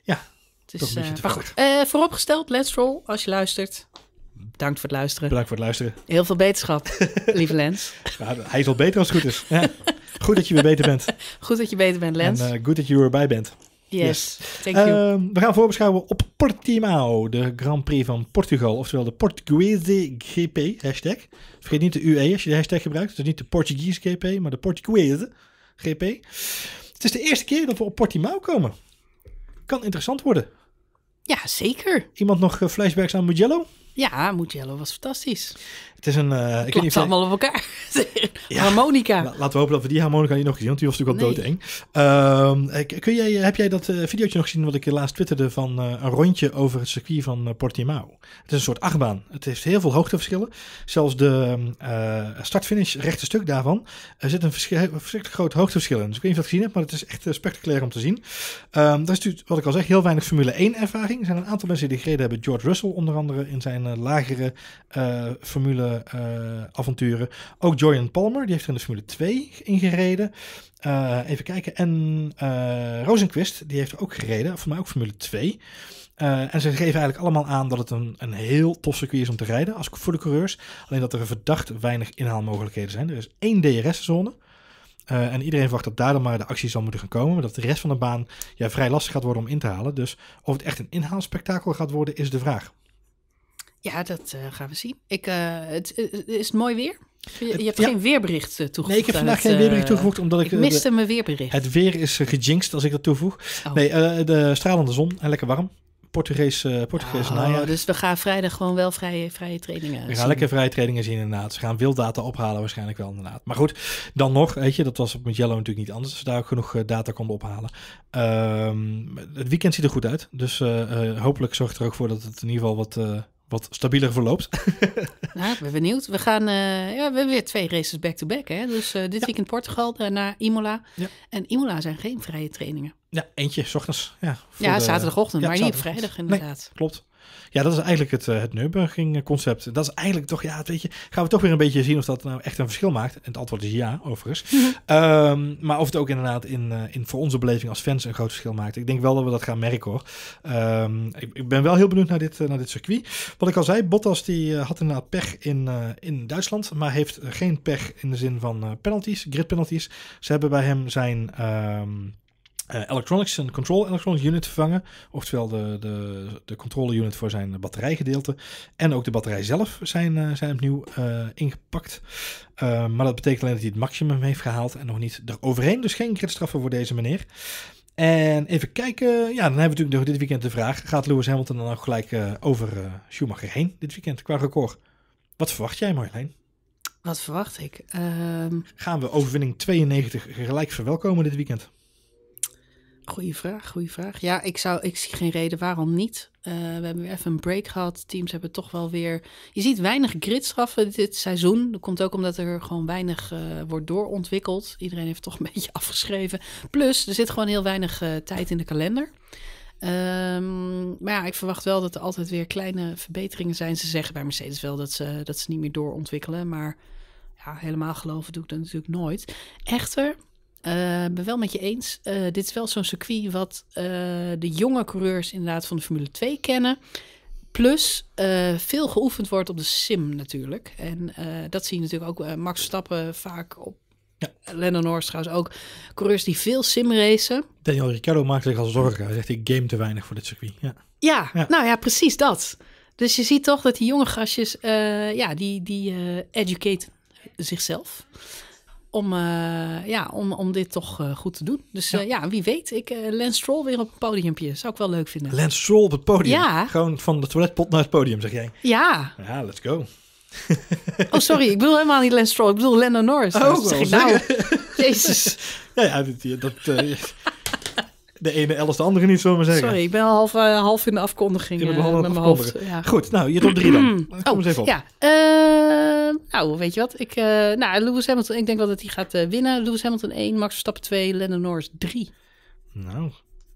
Ja, het is, uh, maar goed, eh, vooropgesteld, Let's Roll, als je luistert. Bedankt voor het luisteren. Bedankt voor het luisteren. Heel veel beterschap, lieve Lens. hij is al beter als het goed is. Ja. Goed dat je weer beter bent. Goed dat je beter bent, Lens. En eh, goed dat je erbij bent. Yes, yes. thank you. Ehm, we gaan voorbeschouwen op Portimao, de Grand Prix van Portugal. Oftewel de Portuguese GP, hashtag. Vergeet niet de UE als je de hashtag gebruikt. Dus niet de Portuguese GP, maar de Portuguese GP. Het is de eerste keer dat we op Portimao komen. Kan interessant worden. Ja, zeker. Iemand nog flashbacks eh, aan Mugello? Ja, Mugello was fantastisch. Het is een. Uh, ik weet niet allemaal op elkaar. Harmonica. laten we hopen dat we die harmonica niet nog gezien, want die was natuurlijk wel nee. doodeng. Ehm, eh, kun jij, heb jij dat uh, videootje nog gezien wat ik laatst twitterde van een rondje over het circuit van Portimao? Het is een soort achtbaan. Het heeft heel veel hoogteverschillen. Zelfs de start-finish rechte stuk daarvan er zit een verschrikkelijk groot hoogteverschil in. Dus ik weet niet of je dat gezien hebt, maar het is echt spectaculair om te zien. Ehm, dat is natuurlijk, wat ik al zeg, heel weinig Formule 1 ervaring. Er zijn een aantal mensen die gereden hebben. George Russell onder andere in zijn lagere Formule eh, eh, avonturen. Ook Joyan Palmer, die heeft er in de Formule 2 ingereden. Eh, even kijken. En Rosenquist, die heeft ook gereden. Voor mij ook Formule 2. en ze geven eigenlijk allemaal aan dat het een, een heel tof circuit is om te rijden als, voor de coureurs. Alleen dat er verdacht weinig inhaalmogelijkheden zijn. Er is één DRS-zone. en iedereen verwacht dat daar dan maar de actie zal moeten gaan komen. Maar dat de rest van de baan ja, vrij lastig gaat worden om in te halen. Dus of het echt een inhaalspectakel gaat worden, is de vraag. Ja, dat eh, gaan we zien. Ik, eh, het, eh, is mooi weer? Je, je hebt geen weerbericht toegevoegd. Nee, ik heb vandaag geen weerbericht toegevoegd omdat ik. miste mijn weerbericht. Het weer is gejinxed als ik dat toevoeg. Oh. Nee, de stralende zon en lekker warm. Portugees, Portugees oh, najaar. Dus we gaan vrijdag gewoon wel vrije, vrije trainingen We gaan lekker vrije trainingen zien inderdaad. Ze gaan wild data ophalen waarschijnlijk wel inderdaad. Maar goed, dan nog, weet je, dat was met Yellow natuurlijk niet anders. Ze daar ook genoeg data konden ophalen. Ehm, het weekend ziet er goed uit. Dus uh, uh, hopelijk zorgt er ook voor dat het in ieder geval wat wat stabieler verloopt. nou, ik ben benieuwd. We gaan, eh, ja, we hebben weer twee races back-to-back. hè. dus eh, dit weekend Portugal, daarna eh, Imola. En Imola zijn geen vrije trainingen. Ja, eentje, s ochtends. Ja, ja zaterdagochtend, maar niet vrijdag inderdaad. Nee, klopt. Ja, dat is eigenlijk het, eh, het Nürburgring eh, concept. Dat is eigenlijk toch, ja, weet je, gaan we toch weer een beetje zien of dat nou echt een verschil maakt. En het antwoord is ja, overigens. Mhm. Ehm, maar of het ook inderdaad in, eh, in, voor onze beleving als fans een groot verschil maakt. Ik denk wel dat we dat gaan merken hoor. Ehm, ik, ik, ben wel heel benieuwd naar dit, naar dit circuit. Wat ik al zei, Bottas die had inderdaad pech in, in Duitsland, maar heeft geen pech in de zin van penalties, grid penalties. Ze hebben bij hem zijn ehm, eh, electronics, een control electronics unit vervangen. Oftewel de, de, de controle unit voor zijn batterijgedeelte. En ook de batterij zelf zijn, eh, zijn opnieuw eh, ingepakt. maar dat betekent alleen dat hij het maximum heeft gehaald en nog niet eroverheen. Dus geen straffen voor deze meneer. En even kijken. Ja, dan hebben we natuurlijk nog dit weekend de vraag. Gaat Lewis Hamilton dan ook gelijk over Schumacher heen dit weekend qua record? Wat verwacht jij Marjolein? Wat verwacht ik? Ehm, Gaan we overwinning 92 gelijk verwelkomen dit weekend? Goeie vraag, goeie vraag. Ja, ik, zou, ik zie geen reden waarom niet. Eh, we hebben weer even een break gehad. Teams hebben toch wel weer... Je ziet weinig gridstraffen dit seizoen. Dat komt ook omdat er gewoon weinig eh, wordt doorontwikkeld. Iedereen heeft toch een beetje afgeschreven. Plus, er zit gewoon heel weinig eh, tijd in de kalender. Ehm, maar ja, ik verwacht wel dat er altijd weer kleine verbeteringen zijn. Ze zeggen bij Mercedes wel dat ze, dat ze niet meer doorontwikkelen. Maar ja, helemaal geloven doe ik dat natuurlijk nooit. Echter, uh, ben wel met je eens. Eh, dit is wel zo'n circuit wat eh, de jonge coureurs inderdaad van de Formule 2 kennen. Plus veel geoefend wordt op de sim natuurlijk. En dat zie je natuurlijk ook Max Stappen vaak op. Ja. Lennon Norris trouwens ook. Coureurs die veel sim racen. Daniel Ricciardo maakt zich al zorgen. Hij zegt ik game te weinig voor dit circuit. Ja, ja, ja. nou ja, precies dat. Dus je ziet toch dat die jonge gastjes, ja, die, die educate zichzelf om, eh, ja, om, om dit toch eh, goed te doen. Dus ja. Eh, wie weet. Ik, Lance Stroll weer op een podiumpje. Zou ik wel leuk vinden. Lance Stroll op het podium? Ja. Gewoon van de toiletpot naar het podium, zeg jij? Ja. Ja, let's go. oh, sorry. Ik bedoel helemaal niet Lance Stroll. Ik bedoel Lando Norris. Oh, dat zeg ik nou. Jezus. ja, ja, dat, dat de ene alles de andere niet, zullen maar zeggen. Sorry, ik ben half, eh, half in de afkondiging uh, met mijn hoofd. Ja. Goed, nou, je top drie dan. Hmm. Kom eens oh, even op. Ja, uh, nou, weet je wat? Ik, eh, nou, Lewis Hamilton, ik denk wel dat hij gaat winnen. Lewis Hamilton 1, Max Verstappen 2, Lennon Norris 3. Nou,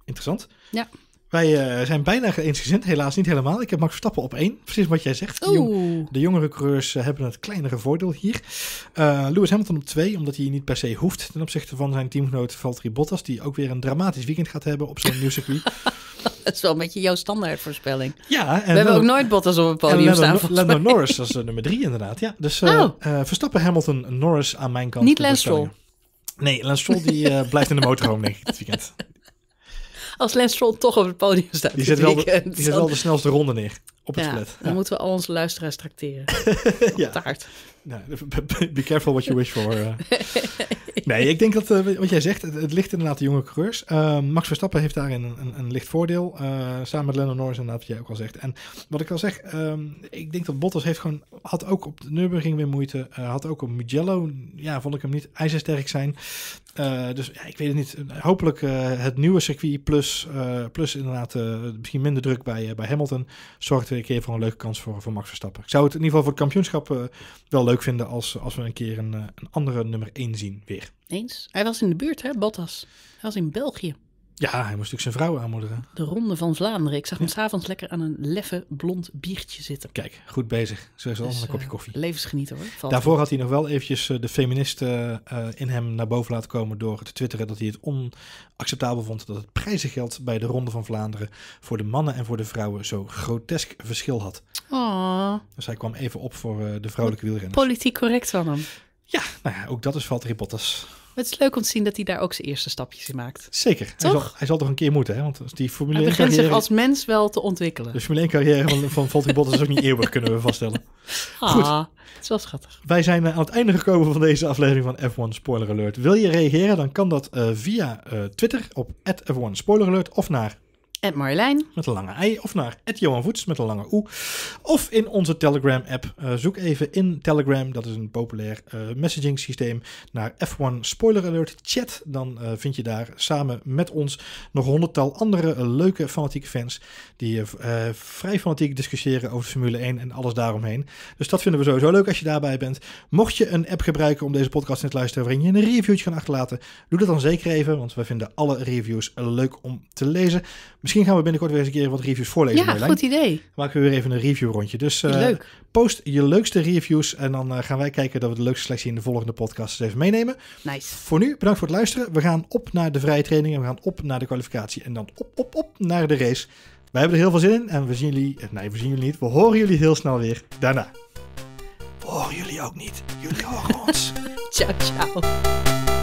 interessant. Ja. Wij eh, zijn bijna eensgezind, helaas niet helemaal. Ik heb Max Verstappen op één, precies wat jij zegt. De, de jongere coureurs eh, hebben het kleinere voordeel hier. Eh, Lewis Hamilton op twee, omdat hij niet per se hoeft ten opzichte van zijn teamgenoot Valtteri Bottas, die ook weer een dramatisch weekend gaat hebben op zijn nieuw circuit. Dat is wel een beetje jouw voorspelling. Ja, en we hebben ook nooit Bottas op het podium staan. Lando Norris, als nummer drie inderdaad. Ja, dus oh. Verstappen, Hamilton, Norris aan mijn kant. Niet Lance Nee, Lance Stroll die, blijft in de motorhome denk ik dit weekend als Lance Stroll toch op het podium staat. Die zet, wel de, die wel de snelste ronde neer op het ja, Dan moeten we al onze luisteraars tracteren. ja. Taart. Nou, be careful what you wish for. Eh. nee, ik denk dat eh, wat jij zegt, het, ligt inderdaad de jonge coureurs. Eh, Max Verstappen heeft daarin een, een, een licht voordeel. samen met Lennon Norris, inderdaad, wat jij ook al zegt. En wat ik al zeg, ehm, ik denk dat Bottas heeft gewoon, had ook op de Nürburgring weer moeite. had ook op Mugello, ja, vond ik hem niet ijzersterk zijn. Uh, dus ja, ik weet het niet. Hopelijk uh, het nieuwe circuit plus, eh, plus inderdaad misschien minder druk bij, bij Hamilton zorgt weer een keer voor een leuke kans voor, voor Max Verstappen. Ik zou het in ieder geval voor het kampioenschap wel leuk vinden als, als we een keer een, een andere nummer 1 zien weer. Eens? Hij was in de buurt hè, Bottas. Hij was in België. Ja, hij moest natuurlijk zijn vrouw aanmoedigen. De Ronde van Vlaanderen. Ik zag hem ja. s'avonds lekker aan een leffe blond biertje zitten. Kijk, goed bezig. Zo is het een dus, kopje eh, koffie. levensgenieten hoor. Daarvoor had hij nog wel eventjes eh, de feministen eh, in hem naar boven laten komen door te twitteren dat hij het onacceptabel vond dat het prijzengeld bij de Ronde van Vlaanderen voor de mannen en voor de vrouwen zo grotesk verschil had. Aww. Dus hij kwam even op voor de vrouwelijke wielrenners. Politiek correct van hem. Ja, nou ja, ook dat is Valtteri Bottas het is leuk om te zien dat hij daar ook zijn eerste stapjes in maakt. Zeker. Toch? Hij, zal, hij zal toch een keer moeten, hè? Want die Formule hij begint zich als mens wel te ontwikkelen. De Formule 1 carrière van, van Valtteri Bottas is ook niet eeuwig, kunnen we vaststellen. Ah, Goed. het is wel schattig. Wij zijn eh, aan het einde gekomen van deze aflevering van F1 Spoiler Alert. Wil je reageren, dan kan dat eh, via eh, Twitter op F1 Spoiler Alert of naar Marjolein. Met een lange i Of naar Johan Voets met een lange oe. Of in onze Telegram-app. Eh, zoek even in Telegram, dat is een populair uh, messaging systeem, naar F1 Spoiler Alert Chat. Dan eh, vind je daar samen met ons nog honderdtal andere leuke fanatieke fans. Die vrij fanatiek discussiëren over Formule 1 en alles daaromheen. Dus dat vinden we sowieso leuk als je daarbij bent. Mocht je een app gebruiken om deze podcast net te luisteren waarin je een reviewtje kan achterlaten, doe dat dan zeker even, want we vinden alle reviews leuk om te lezen. Misschien misschien gaan we binnenkort weer eens een keer wat reviews voorlezen. Ja, goed idee. Dan maken we weer even een review rondje. Dus eh, Leuk. post je leukste reviews en dan eh, gaan wij kijken dat we de leukste selectie in de volgende podcast even meenemen. Nice. Voor nu, bedankt voor het luisteren. We gaan op naar de vrije training en we gaan op naar de kwalificatie en dan op, op, op naar de race. Wij hebben er heel veel zin in en we zien jullie, eh, nee we zien jullie niet, we horen jullie heel snel weer daarna. We horen jullie ook niet, jullie horen ons. ciao, ciao.